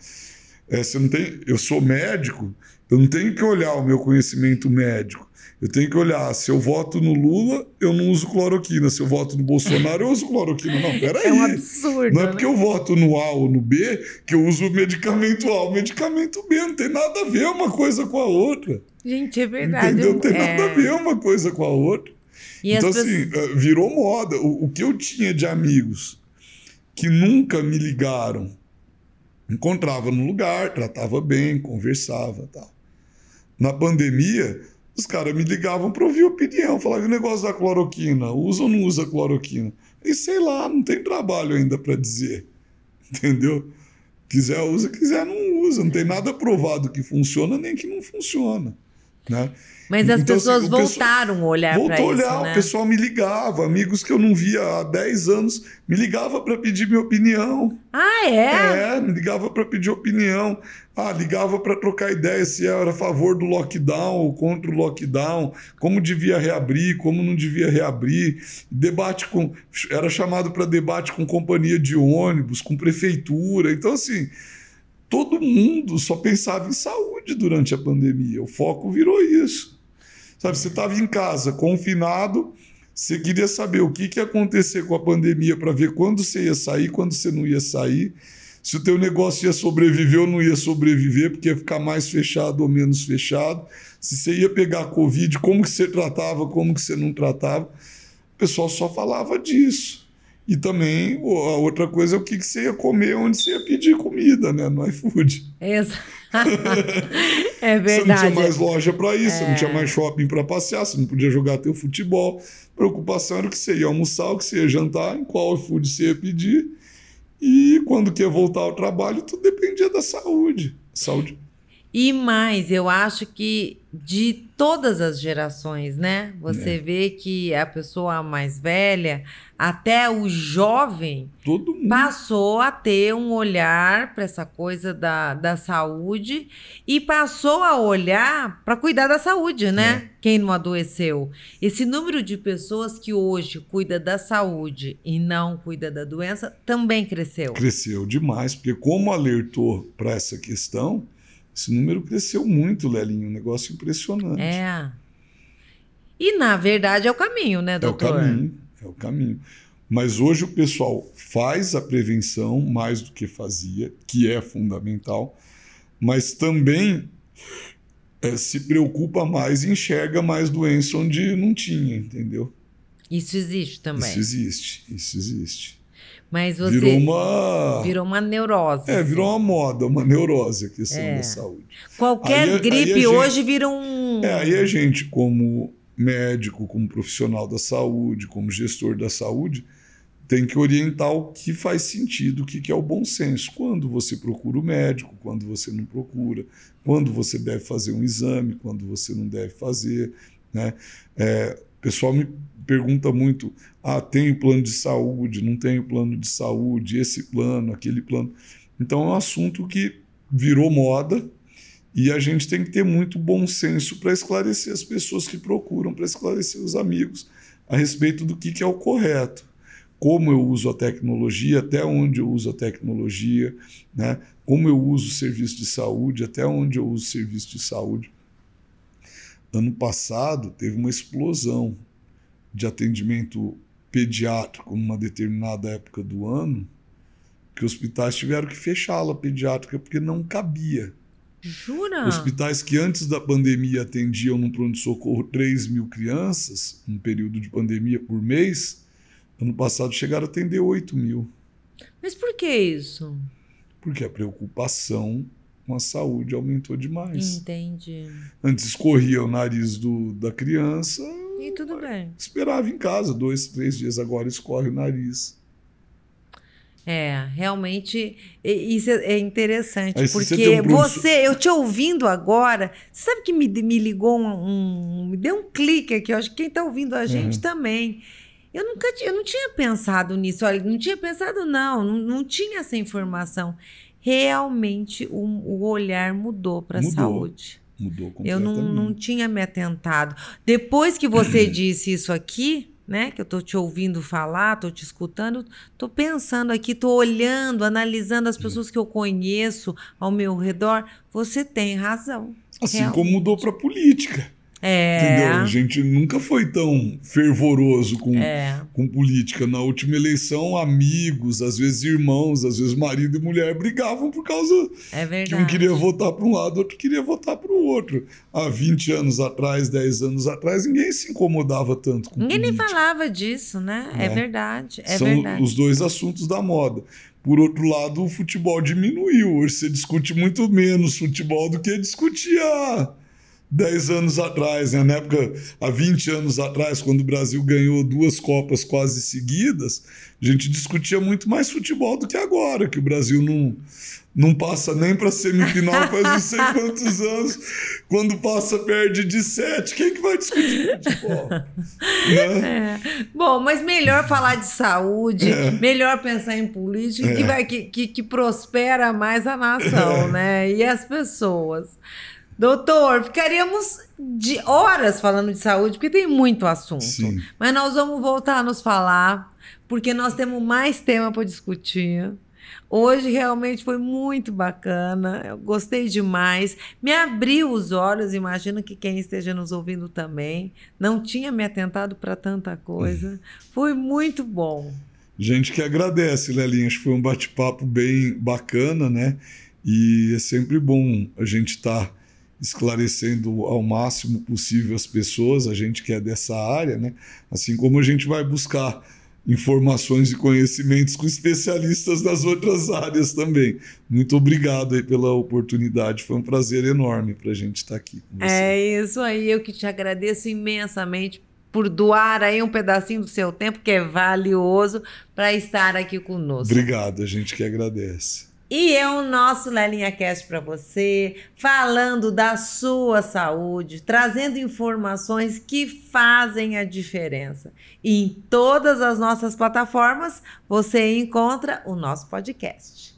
É, você não tem, eu sou médico, eu não tenho que olhar o meu conhecimento médico. Eu tenho que olhar, se eu voto no Lula, eu não uso cloroquina. Se eu voto no Bolsonaro, eu uso cloroquina. Não, peraí. É um absurdo. Não é né? porque eu voto no A ou no B que eu uso o medicamento A. O medicamento B não tem nada a ver uma coisa com a outra. Gente, é verdade. Entendeu? Não tem é. nada a ver uma coisa com a outra. E então, assim, ah, virou moda. O, o que eu tinha de amigos que nunca me ligaram, encontrava no lugar, tratava bem, conversava tal. Na pandemia, os caras me ligavam para ouvir opinião, falava o negócio da cloroquina, usa ou não usa cloroquina? E sei lá, não tem trabalho ainda para dizer, entendeu? Quiser usa, quiser não usa, não tem nada provado que funciona nem que não funciona. Né? Mas as então, assim, pessoas assim, voltaram a olhar para isso. Voltou a olhar, né? o pessoal me ligava, amigos que eu não via há 10 anos, me ligava para pedir minha opinião. Ah, é? É, me ligava para pedir opinião. Ah, ligava para trocar ideia se era a favor do lockdown ou contra o lockdown, como devia reabrir, como não devia reabrir. Debate com. Era chamado para debate com companhia de ônibus, com prefeitura. Então, assim todo mundo só pensava em saúde durante a pandemia. O foco virou isso. Sabe, você estava em casa, confinado, você queria saber o que, que ia acontecer com a pandemia para ver quando você ia sair, quando você não ia sair, se o teu negócio ia sobreviver ou não ia sobreviver, porque ia ficar mais fechado ou menos fechado, se você ia pegar Covid, como que você tratava, como que você não tratava. O pessoal só falava disso. E também a outra coisa é o que, você ia comer, onde você ia pedir comida, né? No iFood. Exato. é verdade. Você não tinha mais loja para isso, é... você não tinha é. mais shopping para passear, você não podia jogar teu futebol. Preocupação era o que você ia almoçar, o que você ia jantar, em qual iFood você ia pedir. E quando que ia voltar ao trabalho, tudo dependia da saúde. Saúde e mais, eu acho que de todas as gerações, né? Você é. vê que a pessoa mais velha, até o jovem, passou a ter um olhar para essa coisa da, da saúde e passou a olhar para cuidar da saúde, né? É. Quem não adoeceu. Esse número de pessoas que hoje cuida da saúde e não cuida da doença também cresceu. Cresceu demais, porque como alertou para essa questão esse número cresceu muito, Lelinho, um negócio impressionante. É. E na verdade é o caminho, né, doutor? É o caminho, é o caminho. Mas hoje o pessoal faz a prevenção mais do que fazia, que é fundamental, mas também é, se preocupa mais, e enxerga mais doença onde não tinha, entendeu? Isso existe também. Isso existe, isso existe. Mas você. Virou uma. Virou uma neurose. É, assim. virou uma moda, uma neurose a questão é. da saúde. Qualquer aí, gripe aí gente, hoje vira um. É, aí a gente, como médico, como profissional da saúde, como gestor da saúde, tem que orientar o que faz sentido, o que é o bom senso. Quando você procura o médico, quando você não procura, quando você deve fazer um exame, quando você não deve fazer. Né? É, o pessoal me pergunta muito: ah, tenho plano de saúde, não tenho plano de saúde, esse plano, aquele plano. Então é um assunto que virou moda e a gente tem que ter muito bom senso para esclarecer as pessoas que procuram, para esclarecer os amigos a respeito do que, que é o correto como eu uso a tecnologia, até onde eu uso a tecnologia, né? como eu uso o serviço de saúde, até onde eu uso o serviço de saúde. Ano passado teve uma explosão de atendimento pediátrico numa determinada época do ano, que hospitais tiveram que fechá-la pediátrica porque não cabia. Jura? Hospitais que antes da pandemia atendiam no pronto-socorro 3 mil crianças, num período de pandemia por mês, ano passado chegaram a atender 8 mil. Mas por que isso? Porque a preocupação com a saúde aumentou demais. Entendi. Antes corria o nariz do, da criança, e tudo bem. Esperava em casa dois, três dias, agora escorre o nariz. É, realmente isso é, é interessante, Aí, porque você, um você, eu te ouvindo agora, sabe que me, me ligou um, um me deu um clique aqui, eu acho que quem está ouvindo a gente uhum. também. Eu nunca eu não tinha pensado nisso, olha, não tinha pensado não, não, não tinha essa informação. Realmente o, o olhar mudou para a saúde. Mudou completamente. Eu não, não tinha me atentado. Depois que você disse isso aqui, né, que eu tô te ouvindo falar, tô te escutando, tô pensando aqui, tô olhando, analisando as hum. pessoas que eu conheço ao meu redor, você tem razão. Assim realmente. como mudou para política. É. Entendeu? A gente nunca foi tão fervoroso com, é. com política. Na última eleição, amigos, às vezes irmãos, às vezes marido e mulher brigavam por causa é que um queria votar para um lado, outro queria votar para o outro. Há 20 anos atrás, 10 anos atrás, ninguém se incomodava tanto com Ninguém política. nem falava disso, né? É, é. verdade. É São verdade. os dois assuntos da moda. Por outro lado, o futebol diminuiu. Hoje você discute muito menos futebol do que discutia 10 anos atrás, né? na época, há 20 anos atrás, quando o Brasil ganhou duas Copas quase seguidas, a gente discutia muito mais futebol do que agora, que o Brasil não, não passa nem para semifinal faz não sei quantos anos. Quando passa, perde de sete. Quem é que vai discutir futebol? né? é. Bom, mas melhor falar de saúde, é. melhor pensar em política, é. que, vai, que, que, que prospera mais a nação é. né? e as pessoas. Doutor, ficaríamos de horas falando de saúde, porque tem muito assunto. Sim. Mas nós vamos voltar a nos falar, porque nós temos mais tema para discutir. Hoje realmente foi muito bacana, eu gostei demais, me abriu os olhos, imagino que quem esteja nos ouvindo também. Não tinha me atentado para tanta coisa, uhum. foi muito bom. Gente que agradece, Lelinha, acho que foi um bate-papo bem bacana, né? E é sempre bom a gente estar tá esclarecendo ao máximo possível as pessoas, a gente que é dessa área, né? assim como a gente vai buscar informações e conhecimentos com especialistas das outras áreas também. Muito obrigado aí pela oportunidade, foi um prazer enorme para a gente estar tá aqui com você. É isso aí, eu que te agradeço imensamente por doar aí um pedacinho do seu tempo, que é valioso, para estar aqui conosco. Obrigado, a gente que agradece. E é o nosso Lelinha Cast para você, falando da sua saúde, trazendo informações que fazem a diferença. E em todas as nossas plataformas você encontra o nosso podcast.